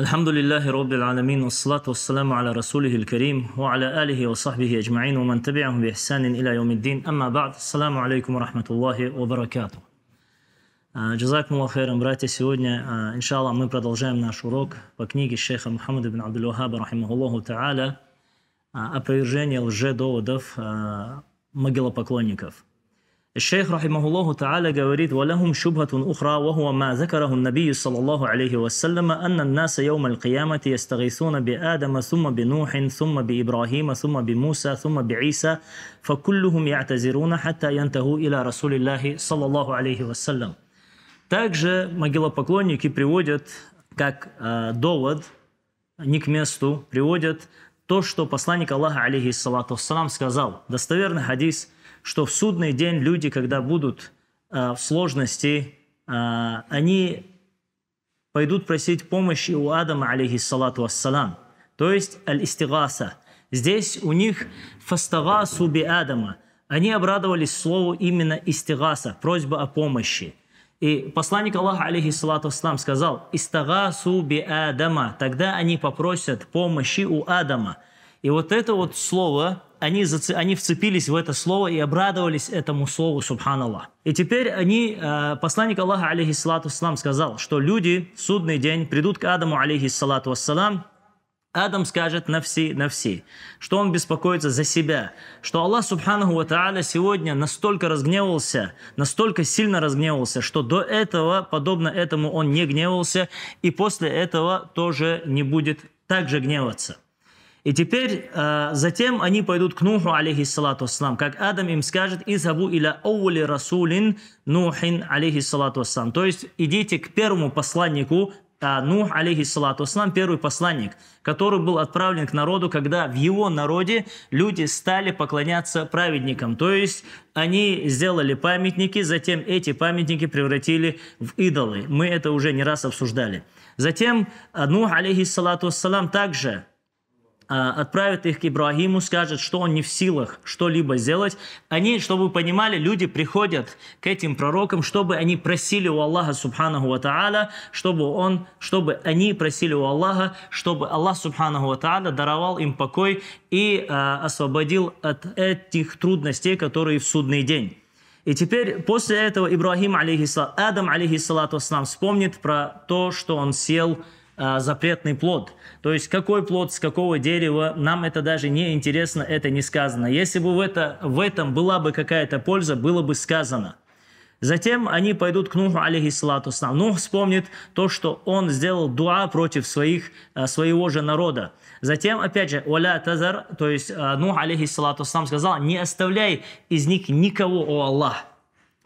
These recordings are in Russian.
الحمد لله رب العالمين والصلاة والسلام على رسوله الكريم وعلى آله وصحبه أجمعين ومن تبعهم بإحسان إلى يوم الدين أما بعد السلام عليكم ورحمة الله وبركاته جزاكم الله سيودنا إن شاء الله мы продолжаем наш урок по книге шейха Мухаммада ибн Абдул-Вахаба, рахимахуллаху та'аля, опровержение лжедоводов могилопоклонников. الشيخ رحمه الله تعالى جواريد ولهم شبهة أخرى وهو ما ذكره النبي صلى الله عليه وسلم أن الناس يوم القيامة يستغيثون بآدم ثم بنوح ثم بإبراهيم ثم بموسى ثم بعيسى فكلهم يعتذرون حتى ينتهوا إلى رسول الله صلى الله عليه وسلم Также могилопоклонники приводят как э, довод, не к месту, приводят то, что посланник Аллаха, алейхиссалату вассалам, сказал. Достоверный хадис – что в судный день люди, когда будут э, в сложности, э, они пойдут просить помощи у Адама, алейхиссалату вассалам. То есть аль-истигаса. Здесь у них фастагасу би Адама. Они обрадовались слову именно истигаса, просьба о помощи. И посланник Аллаха, алейхиссалату вассалам, сказал, истагасу би Адама. Тогда они попросят помощи у Адама. И вот это вот слово – они, зац... они вцепились в это слово и обрадовались этому слову, субханаллах. И теперь они, э, посланник Аллаха, алейхиссалату вассалам, сказал, что люди в судный день придут к Адаму, алейхиссалату вассалам, Адам скажет на все, на все, что он беспокоится за себя, что Аллах Субханаху Ва Тааля сегодня настолько разгневался, настолько сильно разгневался, что до этого, подобно этому, он не гневался, и после этого тоже не будет так же гневаться. И теперь э, затем они пойдут к Нуху, алейхиссалату ассалам, как Адам им скажет «Изхабу иля аули расулин Нухин, алейхиссалату ассалам». То есть идите к первому посланнику, э, Нух, алейхиссалату ассалам, первый посланник, который был отправлен к народу, когда в его народе люди стали поклоняться праведникам. То есть они сделали памятники, затем эти памятники превратили в идолы. Мы это уже не раз обсуждали. Затем э, Нух, алейхиссалату ассалам, также а, отправит их к Ибрагиму, скажет, что он не в силах что-либо сделать. Они, чтобы вы понимали, люди приходят к этим пророкам, чтобы они просили у Аллаха Субханаху Ва чтобы он, чтобы они просили у Аллаха, чтобы Аллах Субханаху Ва даровал им покой и э, освободил от этих трудностей, которые в судный день. И теперь после этого Ибрагим, алейхиссалат, Адам, алейхиссалату вспомнит про то, что он сел Э, запретный плод. То есть какой плод, с какого дерева, нам это даже не интересно, это не сказано. Если бы в, это, в этом была бы какая-то польза, было бы сказано. Затем они пойдут к Нуху, алейхиссалату ислам. Нух вспомнит то, что он сделал дуа против своих, э, своего же народа. Затем, опять же, «Валя тазар», то есть э, Нух, алейхиссалату ислам, сказал, «Не оставляй из них никого, о Аллах».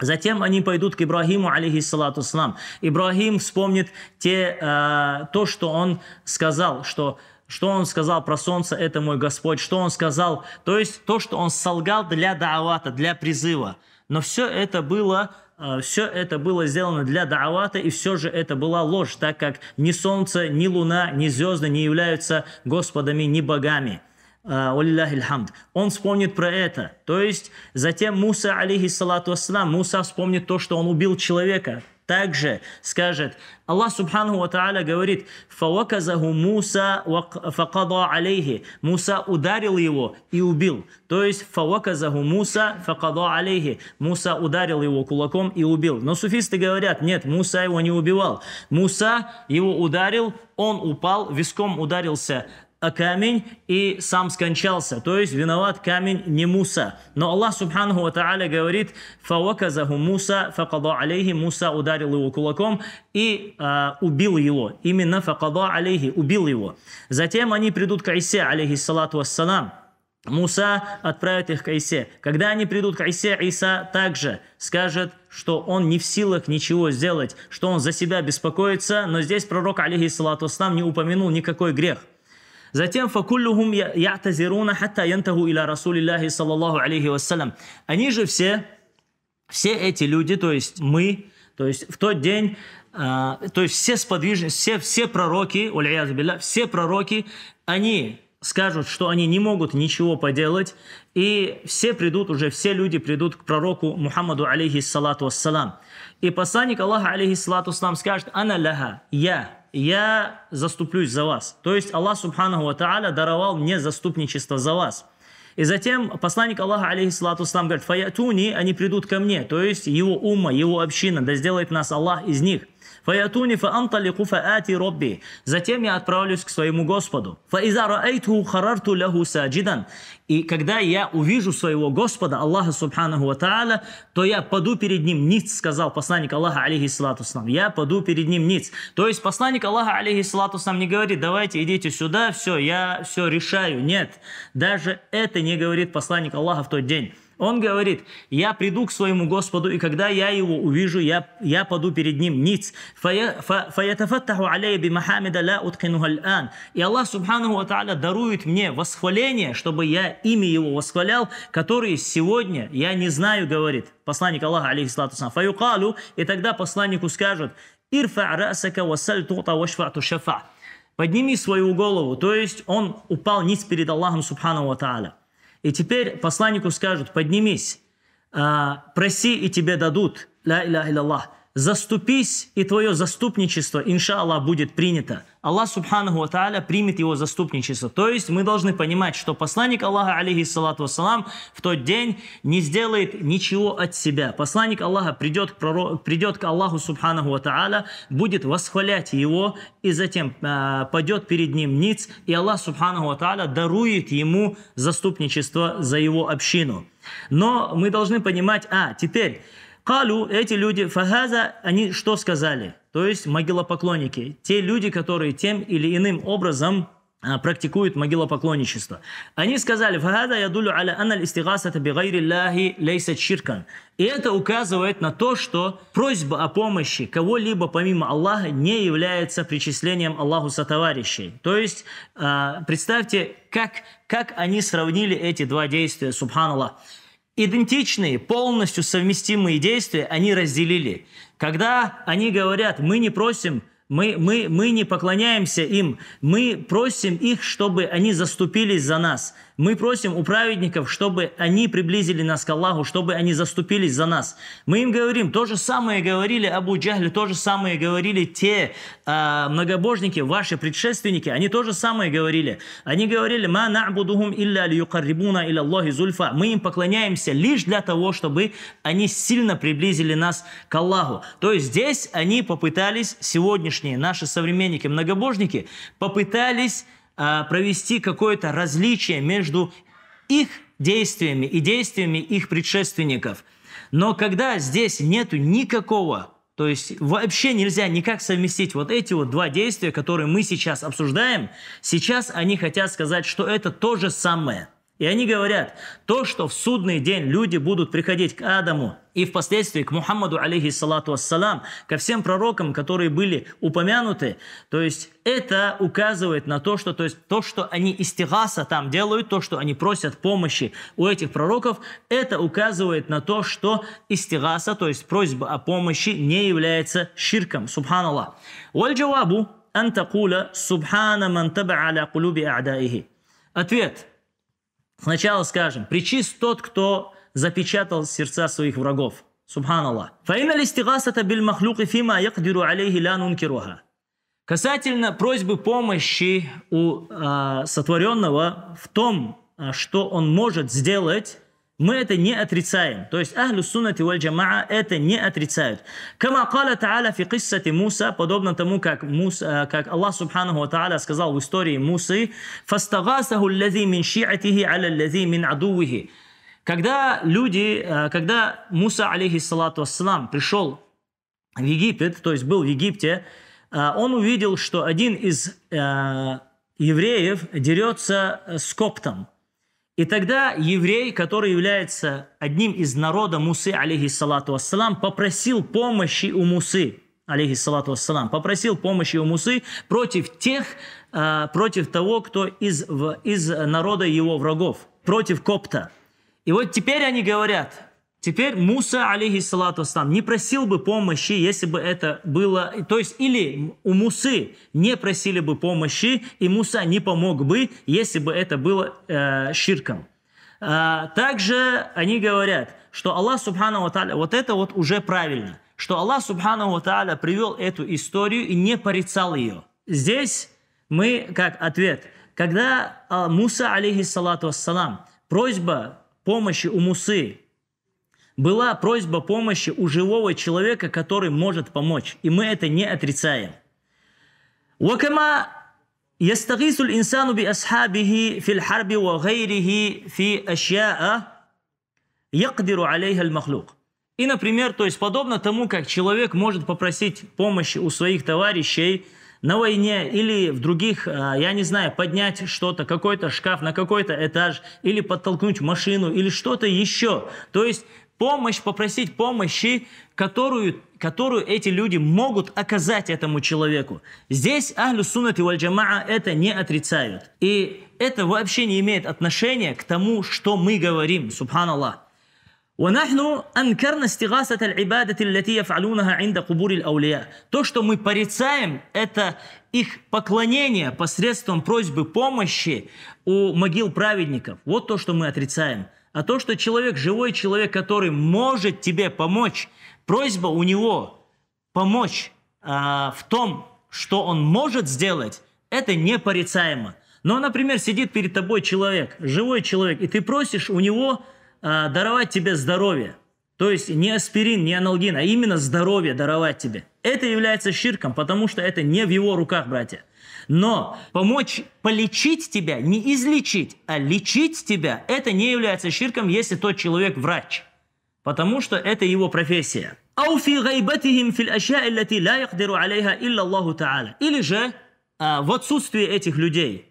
Затем они пойдут к Ибрагиму, алейхиссалату слам. Ибрагим вспомнит те, э, то, что он сказал, что что он сказал про солнце, это мой Господь, что он сказал, то есть то, что он солгал для даавата, для призыва. Но все это было э, все это было сделано для даавата, и все же это была ложь, так как ни солнце, ни луна, ни звезды не являются Господами, ни богами. Э, хамд. Он вспомнит про это. То есть затем Муса, алейхиссалату ассалам, Муса вспомнит то, что он убил человека. Также скажет, Аллах Субхану Ва Тааля говорит, «Фаваказаху Муса факада алейхи». Муса ударил его и убил. То есть, «Фаваказаху Муса факада алейхи». Муса ударил его кулаком и убил. Но суфисты говорят, нет, Муса его не убивал. Муса его ударил, он упал, виском ударился Э, камень и сам скончался. То есть виноват камень не Муса. Но Аллах Субхану Ва Тааля говорит, «Фаваказаху Муса, факада алейхи». Муса ударил его кулаком и э, убил его. Именно факада алейхи, убил его. Затем они придут к Айсе, алейхи салату ассалам. Муса отправит их к Айсе. Когда они придут к Айсе, Иса также скажет, что он не в силах ничего сделать, что он за себя беспокоится, но здесь пророк, алейхиссалату ассалам, не упомянул никакой грех. Затем «Факуллюхум ятазируна хатта янтаху иля Расулиллахи саллаллаху алейхи вассалям». Они же все, все эти люди, то есть мы, то есть в тот день а, то есть все сподвижники, все, все пророки, билля, все пророки, они скажут, что они не могут ничего поделать, и все придут уже, все люди придут к пророку Мухаммаду, алейхиссалату ассалам. И посланник Аллаха, алейхиссалату ассалам, скажет, «Ана ляха, я я заступлюсь за вас. То есть Аллах Субхану Ва даровал мне заступничество за вас. И затем посланник Аллаха, алейхиссалату говорит, «Фаятуни, они придут ко мне». То есть его ума, его община, да сделает нас Аллах из них. Фаятуни фаанталику фаати робби. Затем я отправлюсь к своему Господу. Фаиза раайту харарту лаху саджидан. И когда я увижу своего Господа, Аллаха Субханаху Ва Тааля, то я паду перед ним ниц, сказал посланник Аллаха, алейхиссалату ислам. Я паду перед ним ниц. То есть посланник Аллаха, алейхиссалату ислам, не говорит, давайте идите сюда, все, я все решаю. Нет, даже это не говорит посланник Аллаха в тот день. Он говорит, я приду к своему Господу, и когда я его увижу, я, я паду перед ним ниц. И Аллах Субхану дарует мне восхваление, чтобы я имя его восхвалял, который сегодня я не знаю, говорит посланник Аллаха, алейхиссалату Фаюкалу, и тогда посланнику скажут, Ирфа расака васаль тута вашфату шафа. Подними свою голову, то есть он упал ниц перед Аллахом Субхану Ва Тааля. И теперь посланнику скажут, поднимись, а, проси, и тебе дадут. Ля илля илля Аллах заступись, и твое заступничество, иншаллах, будет принято. Аллах, субханаху ва тааля, примет его заступничество. То есть мы должны понимать, что посланник Аллаха, алейхиссалату вассалам, в тот день не сделает ничего от себя. Посланник Аллаха придет к, пророк, придет к Аллаху, субханаху ва тааля, будет восхвалять его, и затем э, падет перед ним ниц, и Аллах, субханаху ва тааля, дарует ему заступничество за его общину. Но мы должны понимать, а, теперь, Калю, эти люди, фагаза, они что сказали? То есть могилопоклонники, те люди, которые тем или иным образом а, практикуют могилопоклонничество. Они сказали, «Фагада ядулю аля анал истигасата бигайри лахи лейса чиркан». И это указывает на то, что просьба о помощи кого-либо помимо Аллаха не является причислением Аллаху сотоварищей. То есть, а, представьте, как, как они сравнили эти два действия, субханаллах идентичные, полностью совместимые действия они разделили. Когда они говорят, мы не просим, мы, мы, мы не поклоняемся им, мы просим их, чтобы они заступились за нас – мы просим у праведников, чтобы они приблизили нас к Аллаху, чтобы они заступились за нас. Мы им говорим, то же самое говорили Абу Джахли, то же самое говорили те э, многобожники, ваши предшественники, они то же самое говорили. Они говорили, «Ма на'будухум илля льюкаррибуна илля Аллахи зульфа». Мы им поклоняемся лишь для того, чтобы они сильно приблизили нас к Аллаху. То есть здесь они попытались, сегодняшние наши современники, многобожники, попытались а, провести какое-то различие между их действиями и действиями их предшественников. Но когда здесь нету никакого то есть вообще нельзя никак совместить вот эти вот два действия, которые мы сейчас обсуждаем. Сейчас они хотят сказать, что это то же самое – и они говорят, то, что в судный день люди будут приходить к Адаму и впоследствии к Мухаммаду, алейхиссалату ассалам, ко всем пророкам, которые были упомянуты, то есть это указывает на то, что, то есть то, что они истигаса там делают, то, что они просят помощи у этих пророков, это указывает на то, что истигаса, то есть просьба о помощи не является ширком. Субханаллах. Вальджавабу антакуля субхана мантаба аля кулюби а'даихи. Ответ – Сначала скажем, причист тот, кто запечатал сердца своих врагов. Субханаллах. Фаина листигасата биль махлюки фима якдиру алейхи ля нункируха. Касательно просьбы помощи у э, сотворенного в том, а, что он может сделать, мы это не отрицаем. То есть Ахлю Суннати и Джамаа это не отрицают. Кама кала та'аля фи киссати Муса, подобно тому, как, Муса, э, как Аллах Субханаху Ва Та'аля сказал в истории Мусы, «Фастагасаху лази мин ши'атихи аля лази мин адувихи». Когда люди, э, когда Муса, алейхиссалату ассалам, пришел в Египет, то есть был в Египте, э, он увидел, что один из евреев дерется с коптом – и тогда еврей, который является одним из народа Мусы, алейхиссалату вассалам, попросил помощи у Мусы, алейхиссалату вассалам, попросил помощи у Мусы против тех, э, против того, кто из, из народа его врагов, против копта. И вот теперь они говорят, Теперь Муса, алейхиссалату ассалам, не просил бы помощи, если бы это было... То есть или у Мусы не просили бы помощи, и Муса не помог бы, если бы это было э, ширком. Э, также они говорят, что Аллах, субхану ва тааля, вот это вот уже правильно, что Аллах, субхану ва тааля, привел эту историю и не порицал ее. Здесь мы, как ответ, когда э, Муса, алейхиссалату ассалам, просьба помощи у Мусы была просьба помощи у живого человека, который может помочь. И мы это не отрицаем. وكما يستغيث الإنسان بأصحابه في الحرب وغيره في أشياء يقدر عليها المخلوق. И, например, то есть подобно тому, как человек может попросить помощи у своих товарищей на войне или в других, а, я не знаю, поднять что-то, какой-то шкаф на какой-то этаж, или подтолкнуть машину, или что-то еще. То есть помощь, попросить помощи, которую, которую эти люди могут оказать этому человеку. Здесь Ахлю Суннат и Вальджамаа это не отрицают. И это вообще не имеет отношения к тому, что мы говорим, субханаллах. ونحن أنكرنا استغاثة العبادة التي يفعلونها عند قبور الأولياء. То, что мы порицаем, это их поклонение посредством просьбы помощи у могил праведников. Вот то, что мы отрицаем а то, что человек, живой человек, который может тебе помочь, просьба у него помочь э, в том, что он может сделать, это непорицаемо. Но, например, сидит перед тобой человек, живой человек, и ты просишь у него э, даровать тебе здоровье. То есть не аспирин, не аналгин, а именно здоровье даровать тебе. Это является ширком, потому что это не в его руках, братья. Но помочь полечить тебя, не излечить, а лечить тебя, это не является ширком, если тот человек врач. Потому что это его профессия. Или же а, в отсутствии этих людей,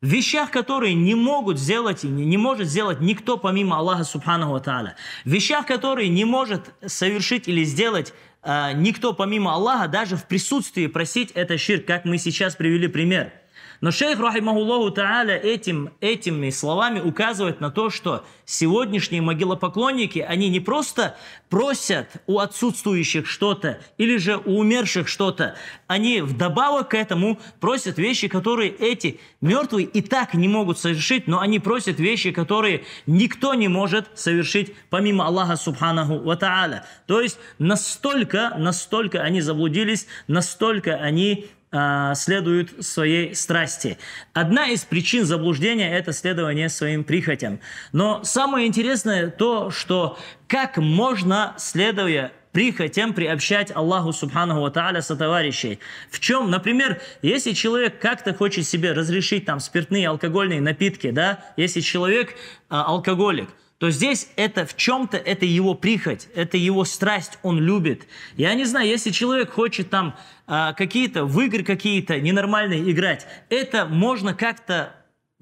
в вещах, которые не могут сделать, не, не может сделать никто помимо Аллаха Субхану Ва Тааля, в вещах, которые не может совершить или сделать а, никто помимо Аллаха даже в присутствии просить это ширк, как мы сейчас привели пример – но шейх, рахимахуллаху та'аля, этим, этими словами указывает на то, что сегодняшние могилопоклонники, они не просто просят у отсутствующих что-то или же у умерших что-то, они вдобавок к этому просят вещи, которые эти мертвые и так не могут совершить, но они просят вещи, которые никто не может совершить помимо Аллаха Субханаху Ва Та'аля. То есть настолько, настолько они заблудились, настолько они а, следуют своей страсти. Одна из причин заблуждения – это следование своим прихотям. Но самое интересное то, что как можно, следуя прихотям приобщать Аллаху Субхану Ва Тааля товарищей. В чем, например, если человек как-то хочет себе разрешить там спиртные, алкогольные напитки, да, если человек а, алкоголик – то здесь это в чем-то, это его прихоть, это его страсть, он любит. Я не знаю, если человек хочет там а, какие-то, в игры какие-то ненормальные играть, это можно как-то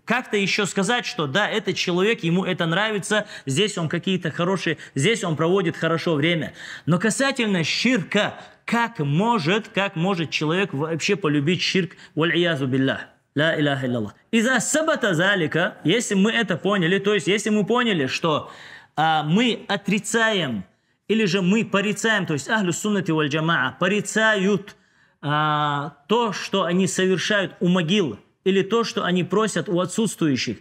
как-то еще сказать, что да, этот человек, ему это нравится, здесь он какие-то хорошие, здесь он проводит хорошо время. Но касательно ширка, как может, как может человек вообще полюбить ширк, валь-иязу биллях? Ля иляха илля Аллах. Иза сабата залика, если мы это поняли, то есть если мы поняли, что а, мы отрицаем или же мы порицаем, то есть ахлю суннати валь джамаа порицают а, то, что они совершают у могил, или то, что они просят у отсутствующих.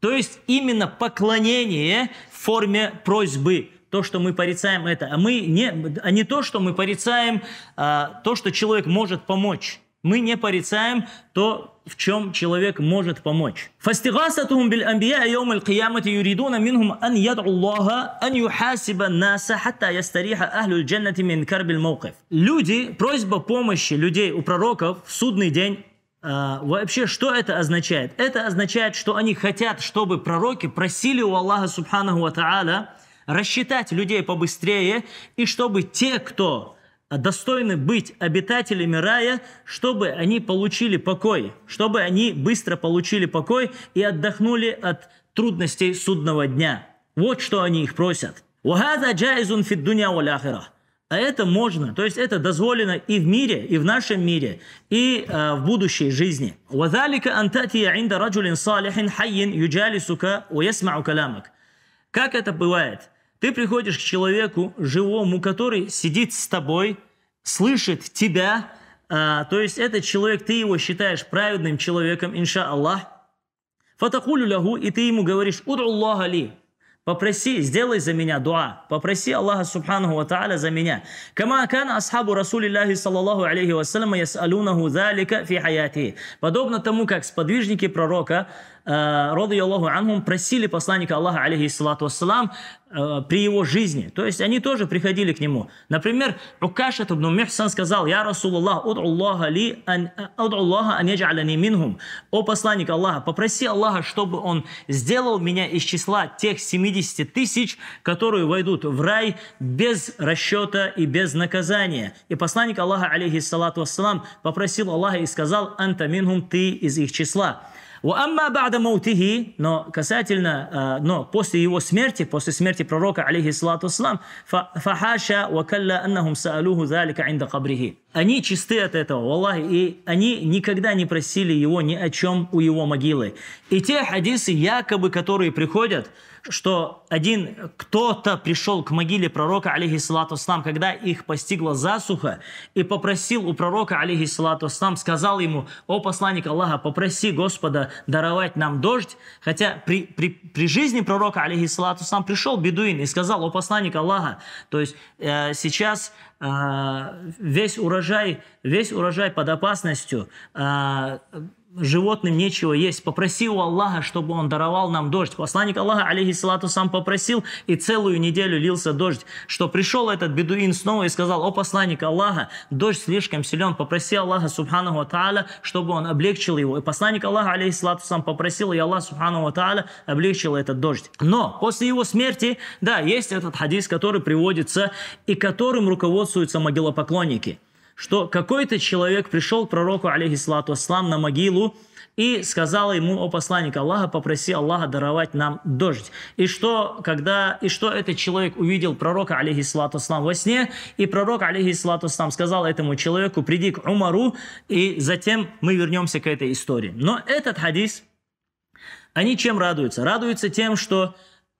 То есть именно поклонение в форме просьбы, то, что мы порицаем это, а мы не, а не то, что мы порицаем а, то, что человек может помочь. Мы не порицаем то, в чем человек может помочь. فَاسْتِغَاسَتُهُمْ بِالْأَنْبِيَاءِ يَوْمَ الْقِيَامَةِ يُرِيدُونَ مِنْهُمْ أَنْ يَدْعُوا اللَّهَ أَنْ يُحَاسِبَ النَّاسَ حَتَّى يَسْتَرِيحَ أَهْلُ الْجَنَّةِ مِنْ كَرْبِ الْمَوْقِفِ Люди, просьба помощи людей у пророков в судный день а, вообще, что это означает? Это означает, что они хотят, чтобы пророки просили у Аллаха Субханаху Ва Та'аля рассчитать людей побыстрее, и чтобы те, кто а достойны быть обитателями рая, чтобы они получили покой, чтобы они быстро получили покой и отдохнули от трудностей судного дня. Вот что они их просят. А это можно, то есть это дозволено и в мире, и в нашем мире, и э, в будущей жизни. Как это бывает? Ты приходишь к человеку живому, который сидит с тобой, слышит тебя, а, то есть этот человек, ты его считаешь праведным человеком, инша Аллах. Фатакулю лягу, и ты ему говоришь, уду Аллаха ли, попроси, сделай за меня дуа, попроси Аллаха Субхану Ва Тааля за меня. Кама кана асхабу Расулиллахи саллаллаху алейхи вассалям ясалунаху залика фи хаяти. Подобно тому, как сподвижники пророка, э, роды Аллаху Анхум, просили посланника Аллаха, алейхиссалату вассалам, э, при его жизни. То есть они тоже приходили к нему. Например, Укашат ибн Михсан сказал, «Я Расул Аллах, Аллаха ли ан, э, уд'у Аллаха ан яджа'аляни минхум». «О посланник Аллаха, попроси Аллаха, чтобы он сделал меня из числа тех 70 тысяч, которые войдут в рай без расчета и без наказания». И посланник Аллаха, алейхиссалату вассалам, попросил Аллаха и сказал, «Анта минхум, ты из их числа». Уамма бада маутихи, но касательно, э, но после его смерти, после смерти пророка, алейхиссалату ислам, фахаша вакалла аннахум саалуху залика инда кабрихи. Они чисты от этого, Аллах, и они никогда не просили его ни о чем у его могилы. И те хадисы, якобы, которые приходят, что один кто-то пришел к могиле пророка, алейхиссалату ислам, когда их постигла засуха, и попросил у пророка, алейхиссалату ислам, сказал ему, о посланник Аллаха, попроси Господа даровать нам дождь, хотя при, при, при жизни пророка, алейхиссалату ислам, пришел бедуин и сказал, о посланник Аллаха, то есть э, сейчас а, весь урожай, весь урожай под опасностью а, животным нечего есть. Попроси у Аллаха, чтобы он даровал нам дождь. Посланник Аллаха, алейхиссалату, сам попросил, и целую неделю лился дождь. Что пришел этот бедуин снова и сказал, о посланник Аллаха, дождь слишком силен, попроси Аллаха, субхану тааля, чтобы он облегчил его. И посланник Аллаха, алейхиссалату, сам попросил, и Аллах, субхану тааля, облегчил этот дождь. Но после его смерти, да, есть этот хадис, который приводится и которым руководствуются могилопоклонники – что какой-то человек пришел к пророку, алейхиссалату аслам, на могилу и сказал ему, о посланник Аллаха, попроси Аллаха даровать нам дождь. И что, когда, и что этот человек увидел пророка, алейхиссалату аслам, во сне, и пророк, алейхиссалату аслам, сказал этому человеку, приди к Умару, и затем мы вернемся к этой истории. Но этот хадис, они чем радуются? Радуются тем, что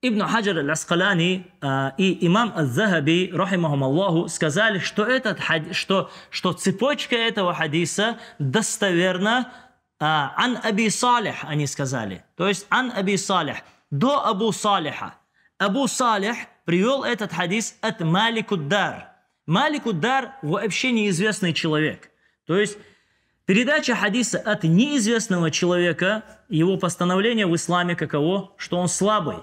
Ибн Хаджар Аль-Аскалани э, и имам Аль-Захаби, рахимахум Аллаху, сказали, что, этот, что, что цепочка этого хадиса достоверна э, «Ан Аби Салих», они сказали. То есть «Ан Аби Салих» до Абу Салиха. Абу Салих привел этот хадис от Малику Малику Маликуддар вообще неизвестный человек. То есть Передача хадиса от неизвестного человека, его постановление в исламе каково? Что он слабый.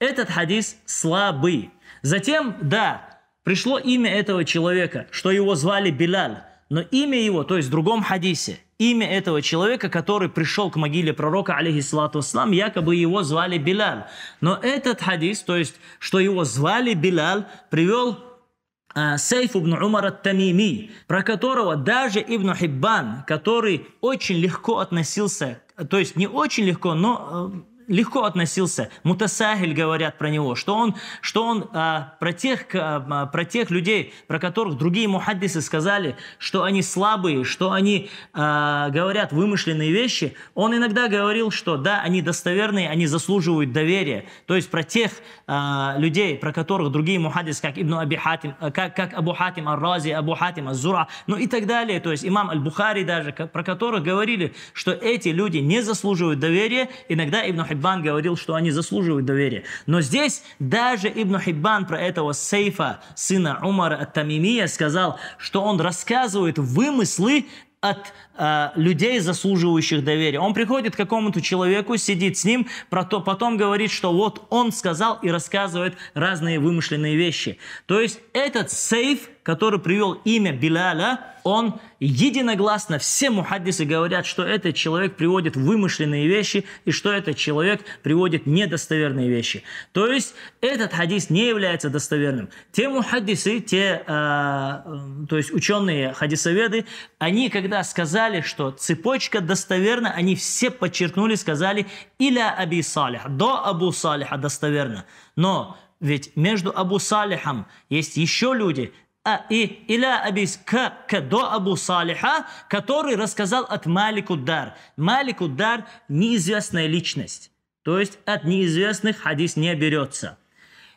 Этот хадис слабый. Затем, да, пришло имя этого человека, что его звали Беляль, но имя его, то есть в другом хадисе, имя этого человека, который пришел к могиле пророка, алейхиссалату аслам, якобы его звали Беляль. Но этот хадис, то есть, что его звали Беляль, привел а, Сейф ибн Умар Тамими, про которого даже Ибн Хиббан, который очень легко относился, то есть не очень легко, но а, легко относился. Мутасагель говорят про него, что он, что он а, про, тех, а, про тех людей, про которых другие мухаддисы сказали, что они слабые, что они а, говорят вымышленные вещи. Он иногда говорил, что да, они достоверные, они заслуживают доверия. То есть про тех а, людей, про которых другие мухаддисы, как Ибн Аби Хатим, а, как, как Абу Хатим Ар-Рази, Абу Хатим Аз-Зура, ну и так далее. То есть имам Аль-Бухари даже, про которых говорили, что эти люди не заслуживают доверия. Иногда Ибн Хабиб Хиббан говорил, что они заслуживают доверия. Но здесь даже Ибн Хиббан про этого Сейфа, сына Умара Ат-Тамимия, сказал, что он рассказывает вымыслы от э, людей, заслуживающих доверия. Он приходит к какому-то человеку, сидит с ним, про то, потом говорит, что вот он сказал и рассказывает разные вымышленные вещи. То есть этот сейф, который привел имя Беляля, он единогласно все мухаддисы говорят, что этот человек приводит вымышленные вещи и что этот человек приводит недостоверные вещи. То есть этот хадис не является достоверным. Те мухаддисы, те, э, э, то есть ученые хадисоведы, они когда сказали, что цепочка достоверна, они все подчеркнули, сказали «иля аби салиха», «до абу салиха» достоверно. Но ведь между Абу Салихом есть еще люди, а, и, иля абис к, к до Абу Салиха, который рассказал от Малику Дар. Малику Дар – неизвестная личность. То есть от неизвестных хадис не берется.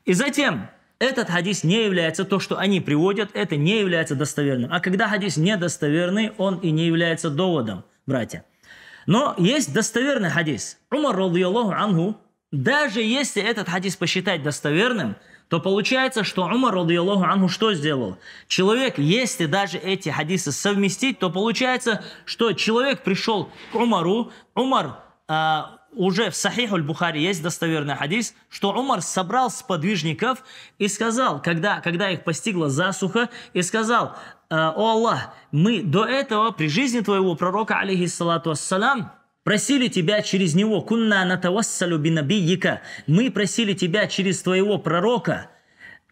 И затем этот хадис не является, то, что они приводят, это не является достоверным. А когда хадис недостоверный, он и не является доводом, братья. Но есть достоверный хадис. Умар, радиаллаху анху, даже если этот хадис посчитать достоверным – то получается, что Умар, радиаллаху ангу, что сделал? Человек, если даже эти хадисы совместить, то получается, что человек пришел к Умару, Умар э, уже в Сахиху бухари есть достоверный хадис, что Умар собрал сподвижников и сказал, когда, когда их постигла засуха, и сказал, «А, «О Аллах, мы до этого при жизни твоего пророка, алейхиссалату ассалям, просили тебя через него, кунна натавассалю бинабийика, мы просили тебя через твоего пророка,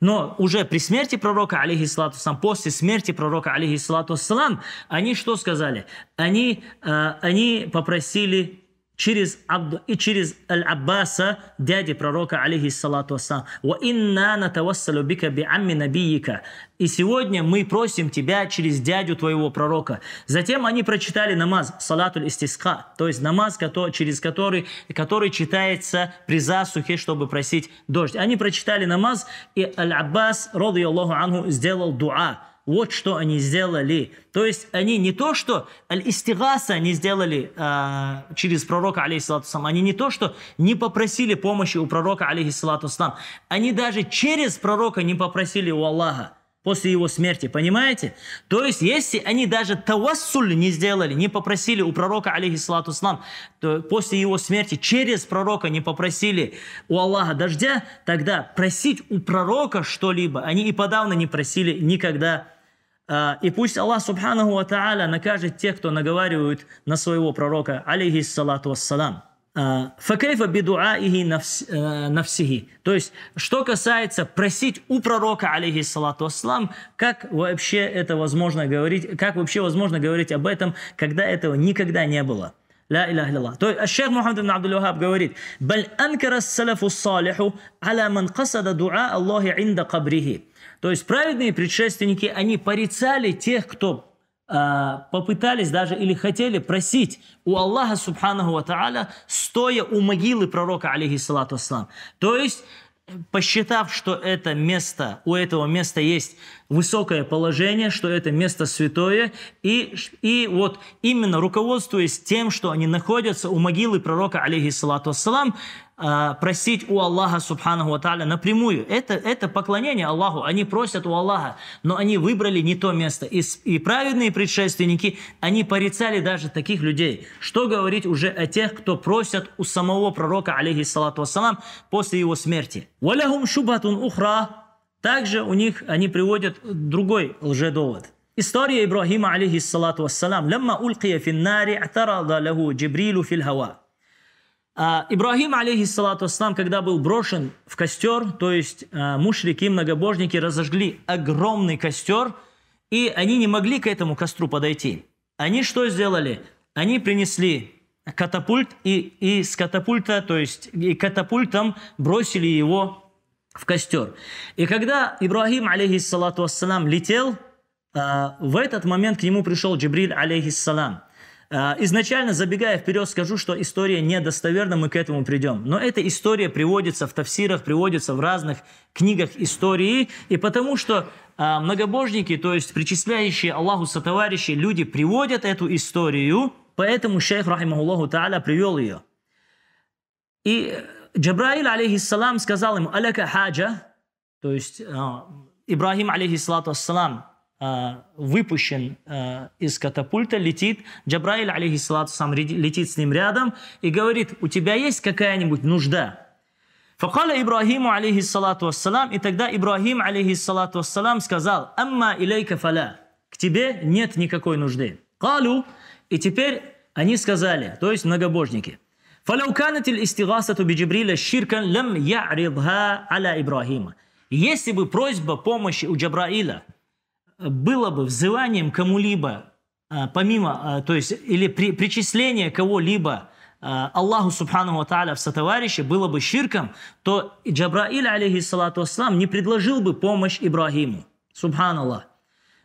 но уже при смерти пророка, алейхиссалату сам, после смерти пророка, алейхиссалату салам, они что сказали? Они, э, они попросили через Абду, и через Аль-Аббаса, дяди пророка, алейхиссалату вассалам. «Ва инна натавассалю бика би амми набиика». И сегодня мы просим тебя через дядю твоего пророка. Затем они прочитали намаз, салатуль истиска, то есть намаз, через который, который читается при засухе, чтобы просить дождь. Они прочитали намаз, и Аль-Аббас, роду Аллаху Ангу, сделал дуа. Вот что они сделали. То есть они не то, что аль-истигаса они сделали э, через пророка, алейхиссалатусам, они не то, что не попросили помощи у пророка, алейхиссалатусам, они даже через пророка не попросили у Аллаха после его смерти, понимаете? То есть, если они даже тавассуль не сделали, не попросили у пророка, алейхиссалату слам, после его смерти, через пророка не попросили у Аллаха дождя, тогда просить у пророка что-либо они и подавно не просили никогда а, и пусть Аллах Субханаху Ва Та'аля накажет тех, кто наговаривают на своего пророка, алейхиссалату вассалам. А, Факейфа бидуаихи э, навсихи. То есть, что касается просить у пророка, алейхиссалату аслам, как вообще это возможно говорить, как вообще возможно говорить об этом, когда этого никогда не было. Ля илях лилла. То есть, шейх Мухаммад ибн Абдул Вахаб говорит, «Баль анкара салафу салиху аля ман касада дуа Аллахи инда кабрихи». То есть праведные предшественники, они порицали тех, кто а, попытались даже или хотели просить у Аллаха Субхану Ва Тааля, стоя у могилы пророка, алейхиссалату аслам. То есть, посчитав, что это место, у этого места есть высокое положение, что это место святое, и, и вот именно руководствуясь тем, что они находятся у могилы пророка, алейхиссалату ассалам, а, просить у Аллаха Субхану Тааля напрямую. Это, это поклонение Аллаху. Они просят у Аллаха, но они выбрали не то место. И, и праведные предшественники, они порицали даже таких людей. Что говорить уже о тех, кто просят у самого пророка, алейхиссалату вассалам, после его смерти. «Валяхум шубатун ухра» Также у них они приводят другой лжедовод – История Ибрахима, алейхиссалату вассалам. «Ламма улькия финнари атарада лаху джибрилу фил хава». А, Ибрагим, алейхиссалату ассалам, когда был брошен в костер, то есть а, мушрики, многобожники разожгли огромный костер, и они не могли к этому костру подойти. Они что сделали? Они принесли катапульт, и, и с катапульта, то есть и катапультом бросили его в костер. И когда Ибрагим, алейхиссалату ассалам, летел, а, в этот момент к нему пришел Джибриль, алейхиссалам. А, изначально, забегая вперед, скажу, что история недостоверна, мы к этому придем. Но эта история приводится в тафсирах, приводится в разных книгах истории, и потому что а, многобожники, то есть причисляющие Аллаху сотоварищи, люди приводят эту историю, поэтому шейх, рахимахуллаху та'аля, привел ее. И Джабраил, алейхиссалам, сказал ему «Аляка хаджа», то есть а, Ибрахим, алейхиссалату ассалам, Э, выпущен э, из катапульта, летит, Джабраиль, алейхиссалату сам, летит с ним рядом и говорит, у тебя есть какая-нибудь нужда? Факала Ибрахиму, алейхиссалату вассалам, и тогда Ибрахим, алейхиссалату вассалам, сказал, амма илейка фаля, к тебе нет никакой нужды. Калю, и теперь они сказали, то есть многобожники, Если бы просьба помощи у Джабраила было бы взыванием кому-либо, э, помимо, э, то есть, или при, причисление кого-либо э, Аллаху Субхану Тааля в сотоварище было бы ширком, то Джабраиль, алейхиссалату ассалам, не предложил бы помощь Ибрагиму. Субханаллах.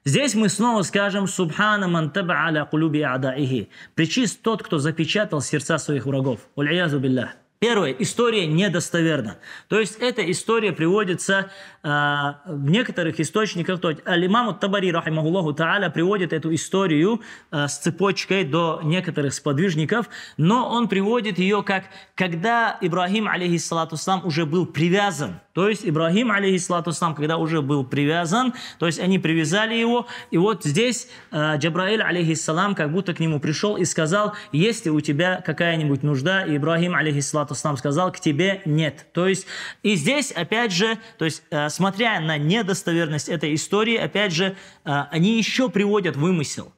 Здесь мы снова скажем «Субхана мантаба аля кулюби адаихи» – «Причист тот, кто запечатал сердца своих врагов». Ульязу биллях. Первое, история недостоверна. То есть эта история приводится э, в некоторых источниках. То есть Алимаму Табари, рахимахуллаху та'аля, приводит эту историю э, с цепочкой до некоторых сподвижников, но он приводит ее как, когда Ибрагим, алейхиссалату уже был привязан то есть Ибрагим, алейхиссалату сам, когда уже был привязан, то есть они привязали его, и вот здесь э, Джабраиль, алейхиссалам, как будто к нему пришел и сказал, есть ли у тебя какая-нибудь нужда, и Ибрагим, алейхиссалату сам, сказал, к тебе нет. То есть и здесь, опять же, то есть э, смотря на недостоверность этой истории, опять же, э, они еще приводят вымысел.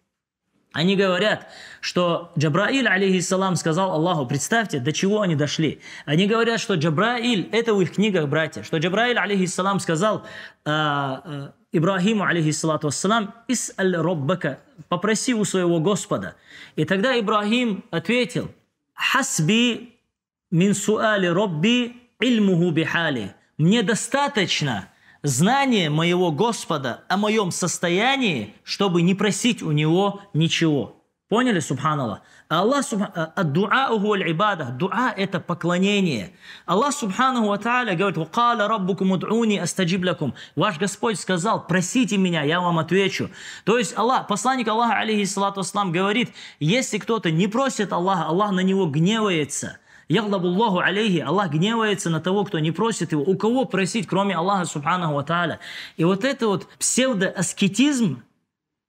Они говорят, что Джабраиль, алейхиссалам, сказал Аллаху, представьте, до чего они дошли. Они говорят, что Джабраиль, это в их книгах, братья, что Джабраиль, алейхиссалам, сказал э, э, Ибрагиму, алейхиссалату вассалам, аль роббака», «Попроси у своего Господа». И тогда Ибрагим ответил, «Хасби мин суали робби ильмуху бихали». «Мне достаточно» знание моего Господа о моем состоянии, чтобы не просить у него ничего. Поняли, субханаллах? Аллах, э, дуа аль-ибада, дуа – это поклонение. Аллах, субханаху ва тааля, говорит, «Вакаля раббукум уд'уни астаджиб лакум». Ваш Господь сказал, просите меня, я вам отвечу. То есть Аллах, посланник Аллаха, алейхиссалату аслам, говорит, если кто-то не просит Аллаха, Аллах на него гневается – Ягдабуллаху алейхи. Аллах гневается на того, кто не просит его. У кого просить, кроме Аллаха субханаху ва тааля. И вот это вот псевдоаскетизм,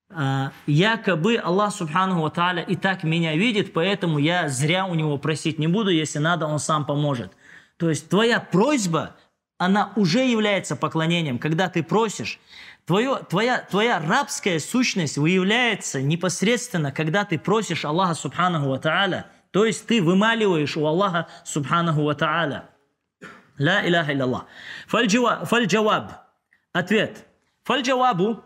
а, якобы Аллах Субхану Ва Тааля и так меня видит, поэтому я зря у него просить не буду, если надо, он сам поможет. То есть твоя просьба, она уже является поклонением. Когда ты просишь, твое, твоя, твоя рабская сущность выявляется непосредственно, когда ты просишь Аллаха Субхану Ва Тааля – то есть ты вымаливаешь у Аллаха Субханаху Ва Та'аля. Ла иляха илля Фаль-джаваб. Ответ. Фаль-джавабу.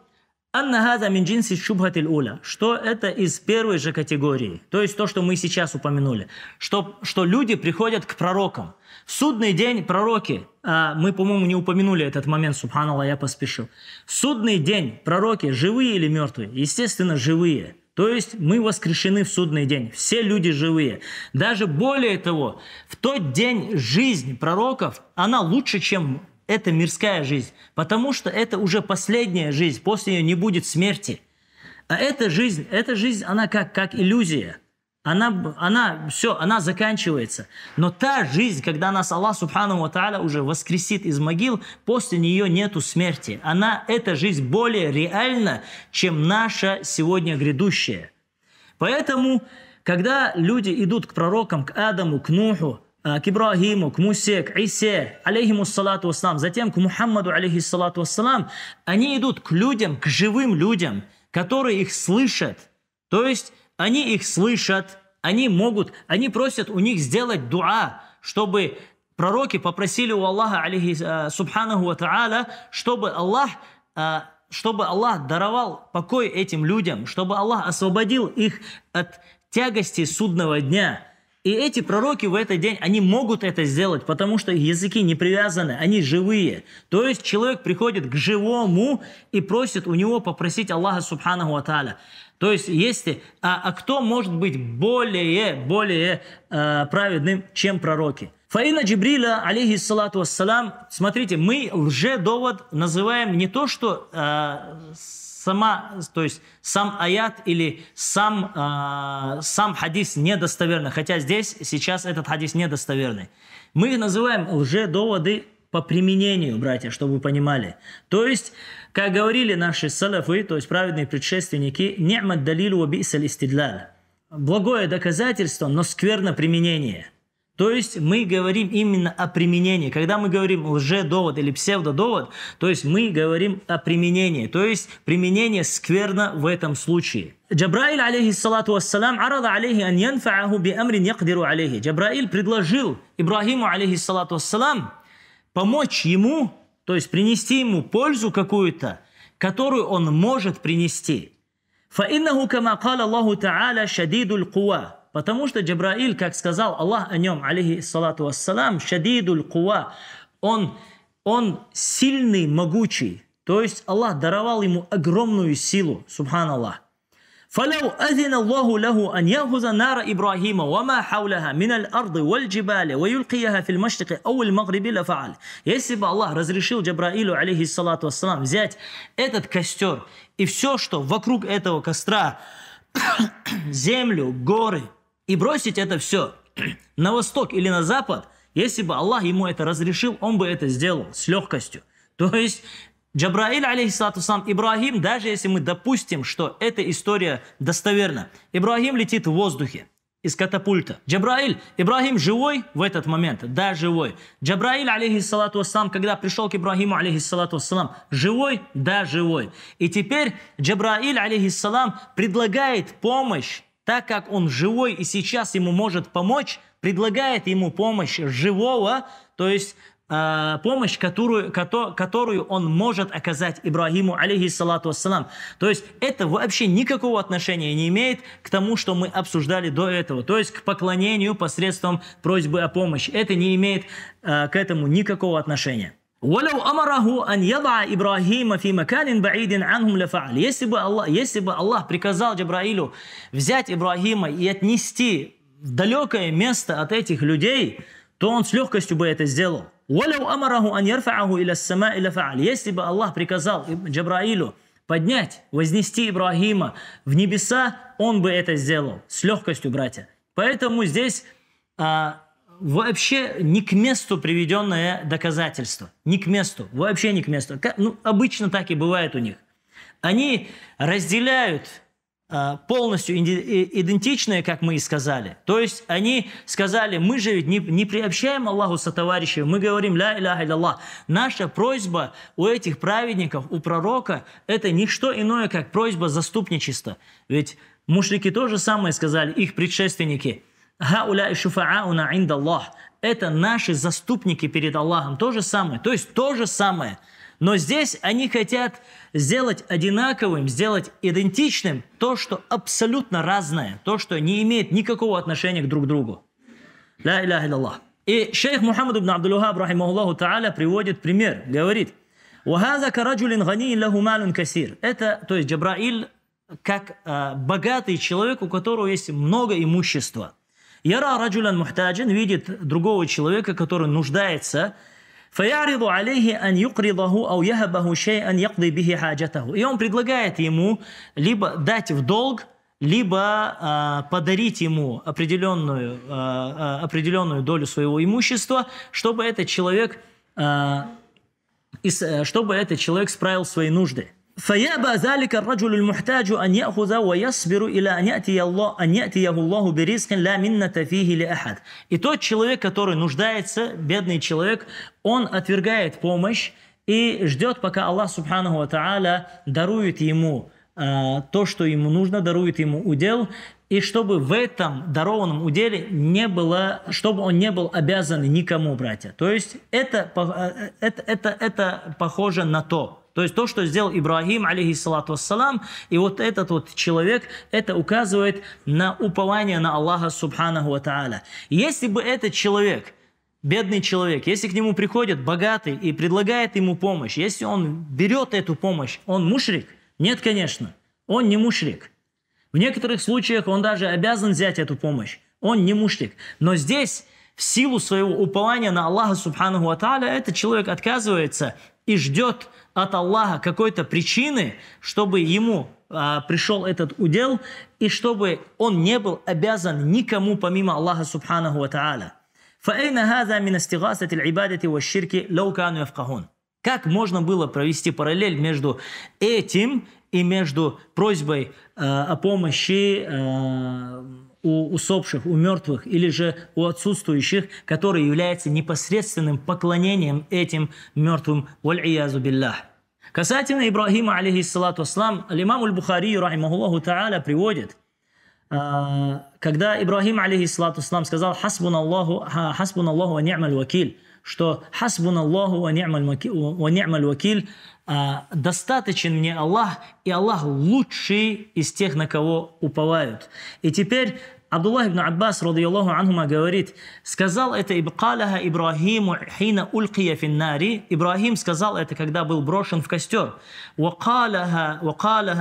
Анна хаза мин джинси шубхатиль уля. Что это из первой же категории. То есть то, что мы сейчас упомянули. Что, что люди приходят к пророкам. В судный день пророки, а, мы, по-моему, не упомянули этот момент, субханаллах, я поспешил. В судный день пророки живые или мертвые? Естественно, живые. То есть мы воскрешены в судный день. Все люди живые. Даже более того, в тот день жизнь пророков, она лучше, чем эта мирская жизнь. Потому что это уже последняя жизнь. После нее не будет смерти. А эта жизнь, эта жизнь, она как, как иллюзия. Она, она, все, она заканчивается. Но та жизнь, когда нас Аллах Субхану Тааля уже воскресит из могил, после нее нету смерти. Она, эта жизнь более реальна, чем наша сегодня грядущая. Поэтому, когда люди идут к пророкам, к Адаму, к Нуху, э, к Ибрагиму, к Мусе, к Исе, алейхиму салату вассалам, затем к Мухаммаду, алейхиссалату вассалам, они идут к людям, к живым людям, которые их слышат. То есть они их слышат, они могут, они просят у них сделать дуа, чтобы пророки попросили у Аллаха, алейхи, э, субханаху ва та'аля, чтобы Аллах, э, чтобы Аллах даровал покой этим людям, чтобы Аллах освободил их от тягости судного дня. И эти пророки в этот день, они могут это сделать, потому что их языки не привязаны, они живые. То есть человек приходит к живому и просит у него попросить Аллаха, субханаху ва та'аля. То есть есть... А, а кто может быть более, более э, праведным, чем пророки? Фаина Джибриля, алейхиссалату вассалам, смотрите, мы лжедовод называем не то, что э, сама, то есть сам аят или сам, э, сам хадис недостоверный, хотя здесь сейчас этот хадис недостоверный. Мы называем лжедоводы по применению, братья, чтобы вы понимали. То есть как говорили наши салафы, то есть праведные предшественники, «Ни'мад далилу ва истидлал» – благое доказательство, но скверно применение. То есть мы говорим именно о применении. Когда мы говорим лже-довод или псевдодовод, то есть мы говорим о применении. То есть применение скверно в этом случае. Джабраиль, алейхиссалату вассалам, арада алейхи ан янфааху би амрин якдиру алейхи. Джабраиль предложил Ибрагиму, алейхиссалату вассалам, помочь ему то есть принести ему пользу какую-то, которую он может принести. فَإِنَّهُ كَمَا قَالَ اللَّهُ تَعَالَى شَدِيدُ الْقُوَى Потому что Джабраиль, как сказал Аллах о нем, алейхиссалату вассалам, шадидуль куа, он, он сильный, могучий. То есть Аллах даровал ему огромную силу, субханаллах. فلو أذن الله له أن يأخذ نار إبراهيم وما حولها من الأرض والجبال ويلقيها في المشرق أو المغرب لفعل если бы Аллах разрешил Джабраилу алейхиссалату вассалам взять этот костер и все, что вокруг этого костра, землю, горы, и бросить это все на восток или на запад, если бы Аллах ему это разрешил, он бы это сделал с легкостью. То есть Джабраиль, алейхиссалату сам, Ибрагим, даже если мы допустим, что эта история достоверна, Ибрагим летит в воздухе из катапульта. Джабраиль, Ибрагим живой в этот момент? Да, живой. Джабраиль, алейхиссалату ассалам, когда пришел к Ибрагиму, алейхиссалату ассалам, живой? Да, живой. И теперь Джабраиль, алейхиссалам, предлагает помощь, так как он живой и сейчас ему может помочь, предлагает ему помощь живого, то есть Э, помощь, которую, которую он может оказать Ибрагиму, алейхиссалату вассалам. То есть это вообще никакого отношения не имеет к тому, что мы обсуждали до этого, то есть к поклонению посредством просьбы о помощи. Это не имеет э, к этому никакого отношения. ولو أمره أن يضع إبراهيم في مكان بعيد عنهم لفعل если бы Аллах если бы Аллах приказал Джабраилю взять Ибрагима и отнести в далекое место от этих людей то он с легкостью бы это сделал «Валяу амараху ан ярфааху иля сама иля фааль». Если бы Аллах приказал Джабраилю поднять, вознести Ибрахима в небеса, он бы это сделал с легкостью, братья. Поэтому здесь а, вообще не к месту приведенное доказательство. Не к месту, вообще не к месту. Как, ну, обычно так и бывает у них. Они разделяют Э, полностью идентичные, как мы и сказали. То есть они сказали, мы же ведь не, не приобщаем Аллаху товарищем, мы говорим «Ля иляха илля Наша просьба у этих праведников, у пророка, это не что иное, как просьба заступничества. Ведь мушрики тоже самое сказали, их предшественники. уля «Хауля шуфаауна инда Аллах». Это наши заступники перед Аллахом. То же самое. То есть то же самое. Но здесь они хотят сделать одинаковым, сделать идентичным то, что абсолютно разное, то, что не имеет никакого отношения к друг другу. Ля иляха иллаллах. И шейх Мухаммад ибн Абдул-Вахаб, рахимахуллаху та'аля, приводит пример, говорит, «Вахаза караджулин Это, то есть Джабраиль, как э, богатый человек, у которого есть много имущества. Яра раджулян мухтаджин видит другого человека, который нуждается – فيعرض عليه أن يقرضه أو يهبه شيئا يقضي به حاجته. И он предлагает ему либо дать в долг, либо э, подарить ему определенную, э, определенную долю своего имущества, чтобы этот человек, э, чтобы этот человек справил свои нужды. فيأبى ذلك الرجل المحتاج أن يأخذ ويصبر إلى أن يأتي الله أن يأتيه الله برزق لا منة فيه لأحد. И тот человек, который нуждается, бедный человек, он отвергает помощь и ждет, пока Аллах Субхану Ва Тааля дарует ему э, то, что ему нужно, дарует ему удел, и чтобы в этом дарованном уделе не было, чтобы он не был обязан никому, братья. То есть это, э, э, это, это, это похоже на то, то есть то, что сделал Ибрагим, алейхиссалату вассалам, и вот этот вот человек, это указывает на упование на Аллаха субханаху ва тааля. Если бы этот человек – бедный человек, если к нему приходит богатый и предлагает ему помощь, если он берет эту помощь, он мушрик? Нет, конечно, он не мушрик. В некоторых случаях он даже обязан взять эту помощь. Он не мушрик. Но здесь, в силу своего упования на Аллаха Субхану Ва этот человек отказывается и ждет от Аллаха какой-то причины, чтобы ему а, пришел этот удел, и чтобы он не был обязан никому помимо Аллаха Субханаху Ва Та'аля. Как можно было провести параллель между этим и между просьбой э, о помощи э, у усопших, у мертвых или же у отсутствующих, который является непосредственным поклонением этим мертвым. Валь-иязу биллах. Касательно Ибрахима, алейхиссалату аслам, имам Аль-Бухари, рахимахуллаху та'аля, приводит, а, когда Ибрахим, алейхиссалату аслам, сказал «Хасбун Аллаху, хасбун Аллаху ва ни'маль вакиль», что «Хасбун Аллаху ва ни'маль вакиль», а, «Достаточен мне Аллах, и Аллах лучший из тех, на кого уповают». И теперь Абдуллах ибн Аббас, роди Аллаху анхума, говорит, сказал это Ибкалаха Ибрахиму хина улькия финнари. Ибрахим сказал это, когда был брошен в костер. Вакалаха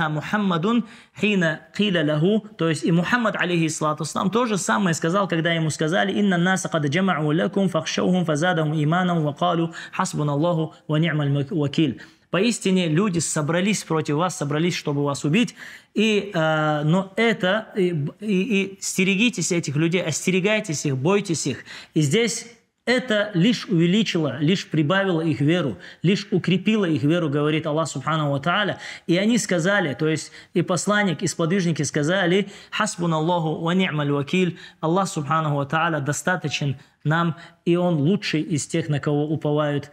Мухаммадун хина киля лаху. То есть и Мухаммад, алейхиссалату ислам, то же самое сказал, когда ему сказали, «Инна наса кад джама'у лакум фахшаухум фазадахум иманом вакалу хасбун Аллаху ва ни'мал вакиль». Поистине люди собрались против вас, собрались, чтобы вас убить. И, э, но это, и, и, и стерегитесь этих людей, остерегайтесь их, бойтесь их. И здесь это лишь увеличило, лишь прибавило их веру, лишь укрепило их веру, говорит Аллах Субхану Ва Тааля. И они сказали, то есть и посланник, и сподвижники сказали, «Хасбун Аллаху ва ни'маль вакиль». Аллах Субхану Ва Тааля достаточен нам, и Он лучший из тех, на кого уповают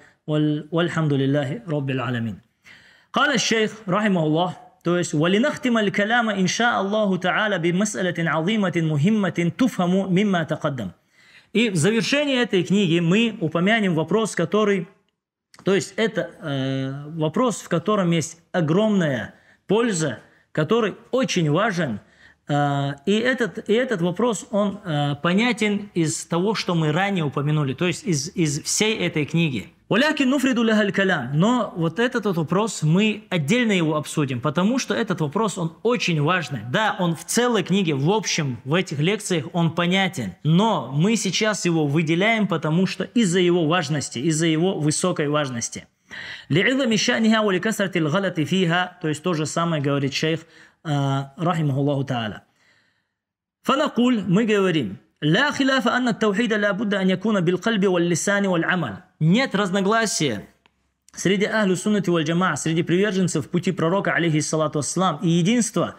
والحمد لله رب العالمين قال الشيخ رحمه الله то есть ولنختم الكلام إن شاء الله تعالى بمسألة عظيمة مهمة تفهم مما تقدم И в завершении этой книги мы упомянем вопрос, который, то есть это э, вопрос, в котором есть огромная польза, который очень важен. Э, и, этот, и этот вопрос, он э, понятен из того, что мы ранее упомянули, то есть из, из всей этой книги. Уляки нуфриду калям. Но вот этот вот вопрос, мы отдельно его обсудим, потому что этот вопрос, он очень важный. Да, он в целой книге, в общем, в этих лекциях он понятен, но мы сейчас его выделяем, потому что из-за его важности, из-за его высокой важности. لعظم شأنها ولكثرة الغلط فيها то есть то же самое говорит шейх رحمه الله تعالى فنقول мы говорим Ля хиляфа анна таухида ля будда аньякуна бил кальби валь лисани валь амаль. Нет разногласия среди ахлю суннати валь джамаа, среди приверженцев пути пророка, алейхиссалату ассалам, и единство,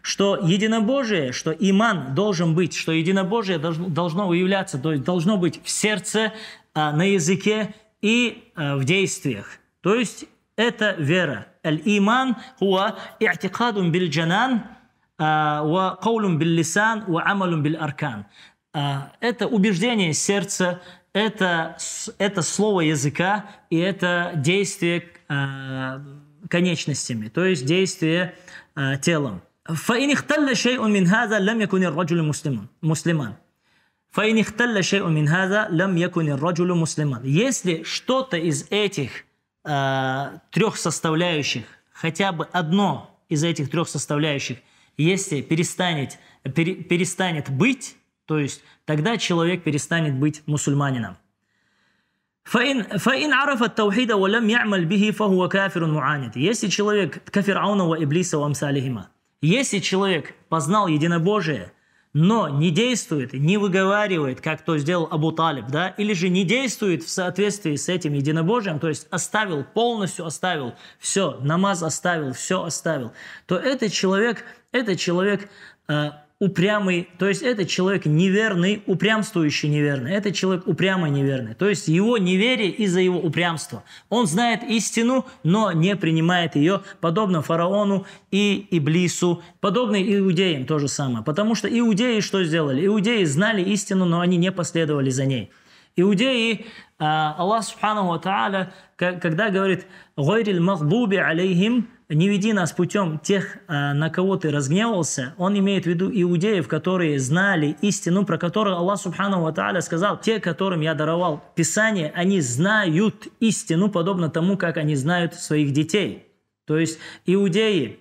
что единобожие, что иман должен быть, что единобожие должно уявляться, то есть должно быть в сердце, а, на языке и а, в действиях. То есть это вера. Аль-иман хуа и'тикадун биль джанан а, ва каулун бил лисан ва амалун бил аркан. А, это убеждение сердца, это, это слово языка и это действие а, конечностями, то есть действие а, телом. فإن اختل شيء من هذا لم يكن الرجل مسلما مسلما فإن اختل شيء من هذا لم يكن если что-то из этих э, трех составляющих хотя бы одно из этих трех составляющих если перестанет пере, перестанет быть то есть тогда человек перестанет быть мусульманином. فإن عرف التوحيد ولم يعمل به فهو كافر Если человек кафираунова иблиса вамсалихима, если человек познал единобожие, но не действует, не выговаривает, как то сделал Абу Талиб, да, или же не действует в соответствии с этим единобожием, то есть оставил, полностью оставил все, намаз оставил, все оставил, то этот человек, этот человек э, упрямый, то есть это человек неверный, упрямствующий неверный, это человек упрямо неверный, то есть его неверие из-за его упрямства. Он знает истину, но не принимает ее, подобно фараону и Иблису, подобно иудеям то же самое, потому что иудеи что сделали? Иудеи знали истину, но они не последовали за ней. Иудеи, а, Аллах Субхану Ва Тааля, когда говорит «Гойриль махбуби алейхим», не веди нас путем тех, э, на кого ты разгневался, он имеет в виду иудеев, которые знали истину, про которую Аллах Субхану Ва сказал, те, которым я даровал Писание, они знают истину, подобно тому, как они знают своих детей. То есть иудеи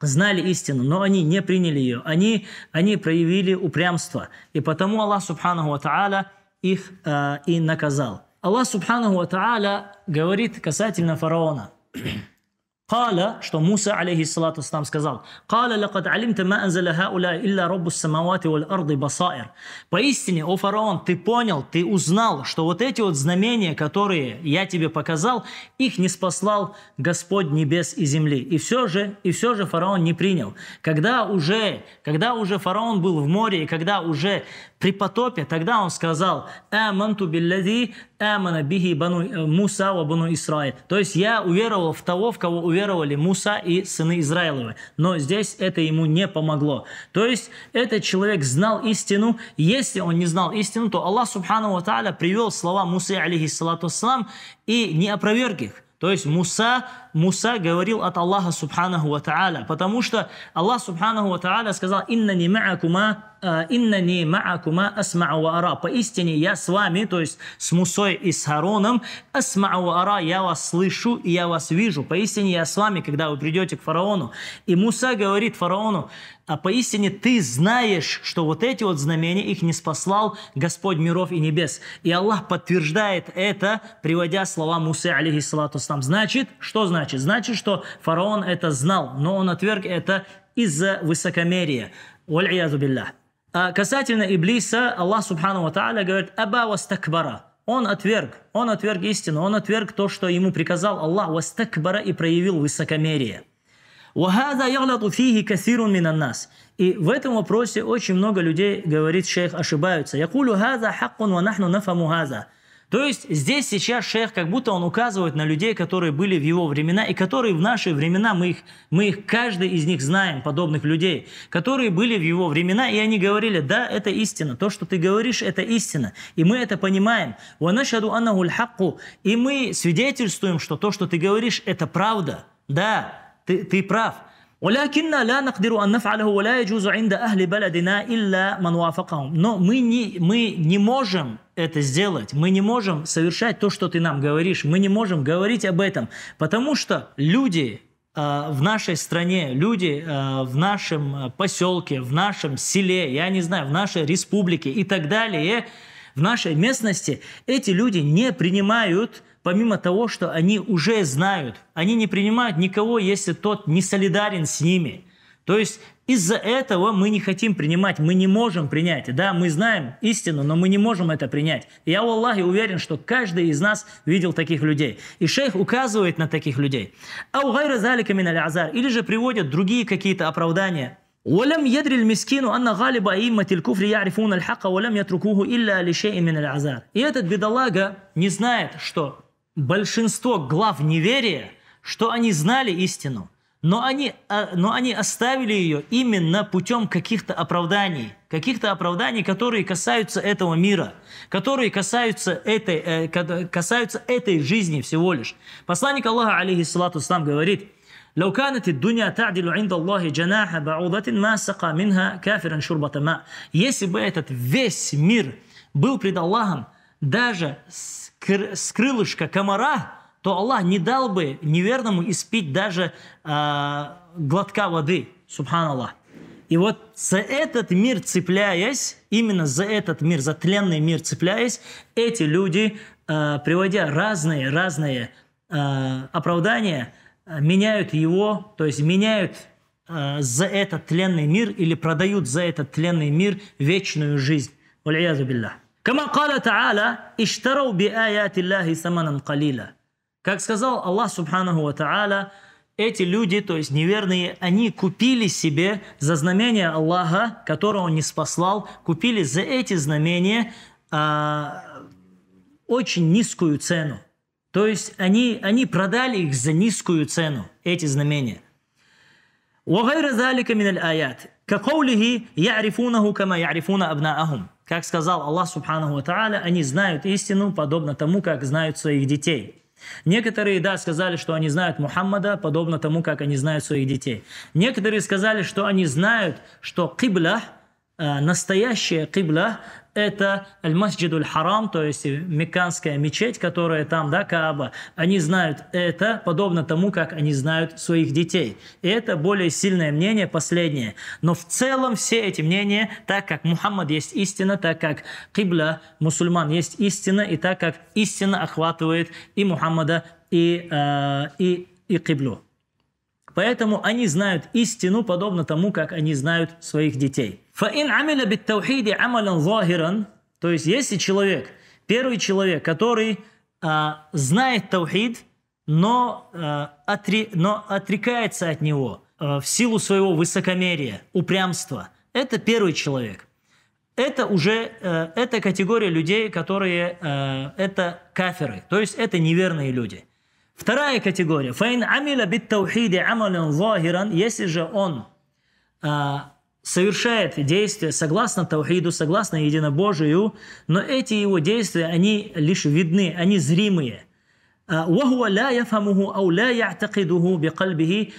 знали истину, но они не приняли ее, они, они проявили упрямство, и потому Аллах Субхану Ва их э, и наказал. Аллах Субхану Ва говорит касательно фараона – Каля, что Муса, алейхиссалату сам сказал, Каля лакад алимта ма анзаля хауля илля роббу самавати валь арды Поистине, о фараон, ты понял, ты узнал, что вот эти вот знамения, которые я тебе показал, их не спаслал Господь небес и земли. И все же, и все же фараон не принял. Когда уже, когда уже фараон был в море, и когда уже при потопе, тогда он сказал «Аманту биллади амана бихи бану э, Муса ва бану Исраиль». То есть я уверовал в того, в кого уверовали Муса и сыны Израилевы. Но здесь это ему не помогло. То есть этот человек знал истину. Если он не знал истину, то Аллах Субхану Ва Тааля привел слова Мусы, алейхиссалату и не опроверг их. То есть Муса Муса говорил от Аллаха Субханаху Ва Та'аля, потому что Аллах Субханаху Ва Та'аля сказал «Инна не ма'акума э, «Инна не ма'акума асмау ва ара». Поистине я с вами, то есть с Мусой и с Хароном, асмау ва ара, я вас слышу и я вас вижу. Поистине я с вами, когда вы придете к фараону. И Муса говорит фараону, а поистине ты знаешь, что вот эти вот знамения, их не спаслал Господь миров и небес. И Аллах подтверждает это, приводя слова Мусы, алейхиссалату Значит, что значит? значит? Значит, что фараон это знал, но он отверг это из-за высокомерия. Валь-Иязу А касательно Иблиса, Аллах Субхану Ва Тааля говорит «Аба вастакбара». Он отверг, он отверг истину, он отверг то, что ему приказал Аллах «вастакбара» и проявил высокомерие. «Вахада яглату фихи кафирун минан нас». И в этом вопросе очень много людей, говорит шейх, ошибаются. «Якулю хаза хаккун ва нахну нафаму хаза». То есть здесь сейчас шейх как будто он указывает на людей, которые были в его времена и которые в наши времена, мы их, мы их каждый из них знаем, подобных людей, которые были в его времена, и они говорили, да, это истина, то, что ты говоришь, это истина, и мы это понимаем. И мы свидетельствуем, что то, что ты говоришь, это правда, да, ты, ты прав. Улякинна ля накдиру ан наф'алаху ва ля яджузу инда ахли баладина илля ман Но мы не, мы не можем это сделать, мы не можем совершать то, что ты нам говоришь, мы не можем говорить об этом, потому что люди э, в нашей стране, люди э, в нашем э, поселке, в нашем селе, я не знаю, в нашей республике и так далее, в нашей местности, эти люди не принимают помимо того, что они уже знают, они не принимают никого, если тот не солидарен с ними. То есть из-за этого мы не хотим принимать, мы не можем принять. Да, мы знаем истину, но мы не можем это принять. И я, в Аллахе, уверен, что каждый из нас видел таких людей. И шейх указывает на таких людей. А у гайра залика азар. Или же приводят другие какие-то оправдания. ولم يدري المسكين أن غالب أئمة الكفر يعرفون الحق ولم يتركوه إلا لشيء من العذاب. И этот бедолага не знает, что большинство глав неверия, что они знали истину, но они, а, но они оставили ее именно путем каких-то оправданий, каких-то оправданий, которые касаются этого мира, которые касаются этой, э, касаются этой жизни всего лишь. Посланник Аллаха, алейхиссалату ислам, говорит, لو كانت الدنيا تعدل عند الله جناح بعوضة ما سقى منها كافرا شربة ماء. Если бы этот весь мир был пред Аллахом, даже с с крылышка комара, то Аллах не дал бы неверному испить даже э, глотка воды. Субханаллах. И вот за этот мир цепляясь, именно за этот мир, за тленный мир цепляясь, эти люди, э, приводя разные-разные э, а, оправдания, меняют его, то есть меняют э, за этот тленный мир или продают за этот тленный мир вечную жизнь. Валиязу билля. Кама кала та'аля, иштарау би аяти Аллахи саманан Как сказал Аллах Субханаху Ва Та'аля, эти люди, то есть неверные, они купили себе за знамение Аллаха, которого Он не спаслал, купили за эти знамения а, очень низкую цену. То есть они, они продали их за низкую цену, эти знамения. وغير ذلك من الآيات كقوله يعرفونه كما يعرفون أبناءهم как сказал Аллах Субхану Тааля, они знают истину, подобно тому, как знают своих детей. Некоторые, да, сказали, что они знают Мухаммада, подобно тому, как они знают своих детей. Некоторые сказали, что они знают, что Кибля – Э, настоящая кибла – это Аль-Масджидуль Харам, то есть мекканская мечеть, которая там, да, Кааба. Они знают это, подобно тому, как они знают своих детей. И это более сильное мнение, последнее. Но в целом все эти мнения, так как Мухаммад есть истина, так как кибла мусульман есть истина, и так как истина охватывает и Мухаммада, и, э, и, и киблу. Поэтому они знают истину, подобно тому, как они знают своих детей. «Фаин амиля бит таухиди амалян захиран» То есть, если человек, первый человек, который а, знает таухид, но, а, отре, но отрекается от него а, в силу своего высокомерия, упрямства, это первый человек. Это уже, а, это категория людей, которые, а, это каферы, то есть это неверные люди. Вторая категория. Файн амиля бит таухиди амалин Если же он а, совершает действия согласно таухиду, согласно единобожию, но эти его действия, они лишь видны, они зримые. وهو لا يفهمه أو لا يعتقده بقلبه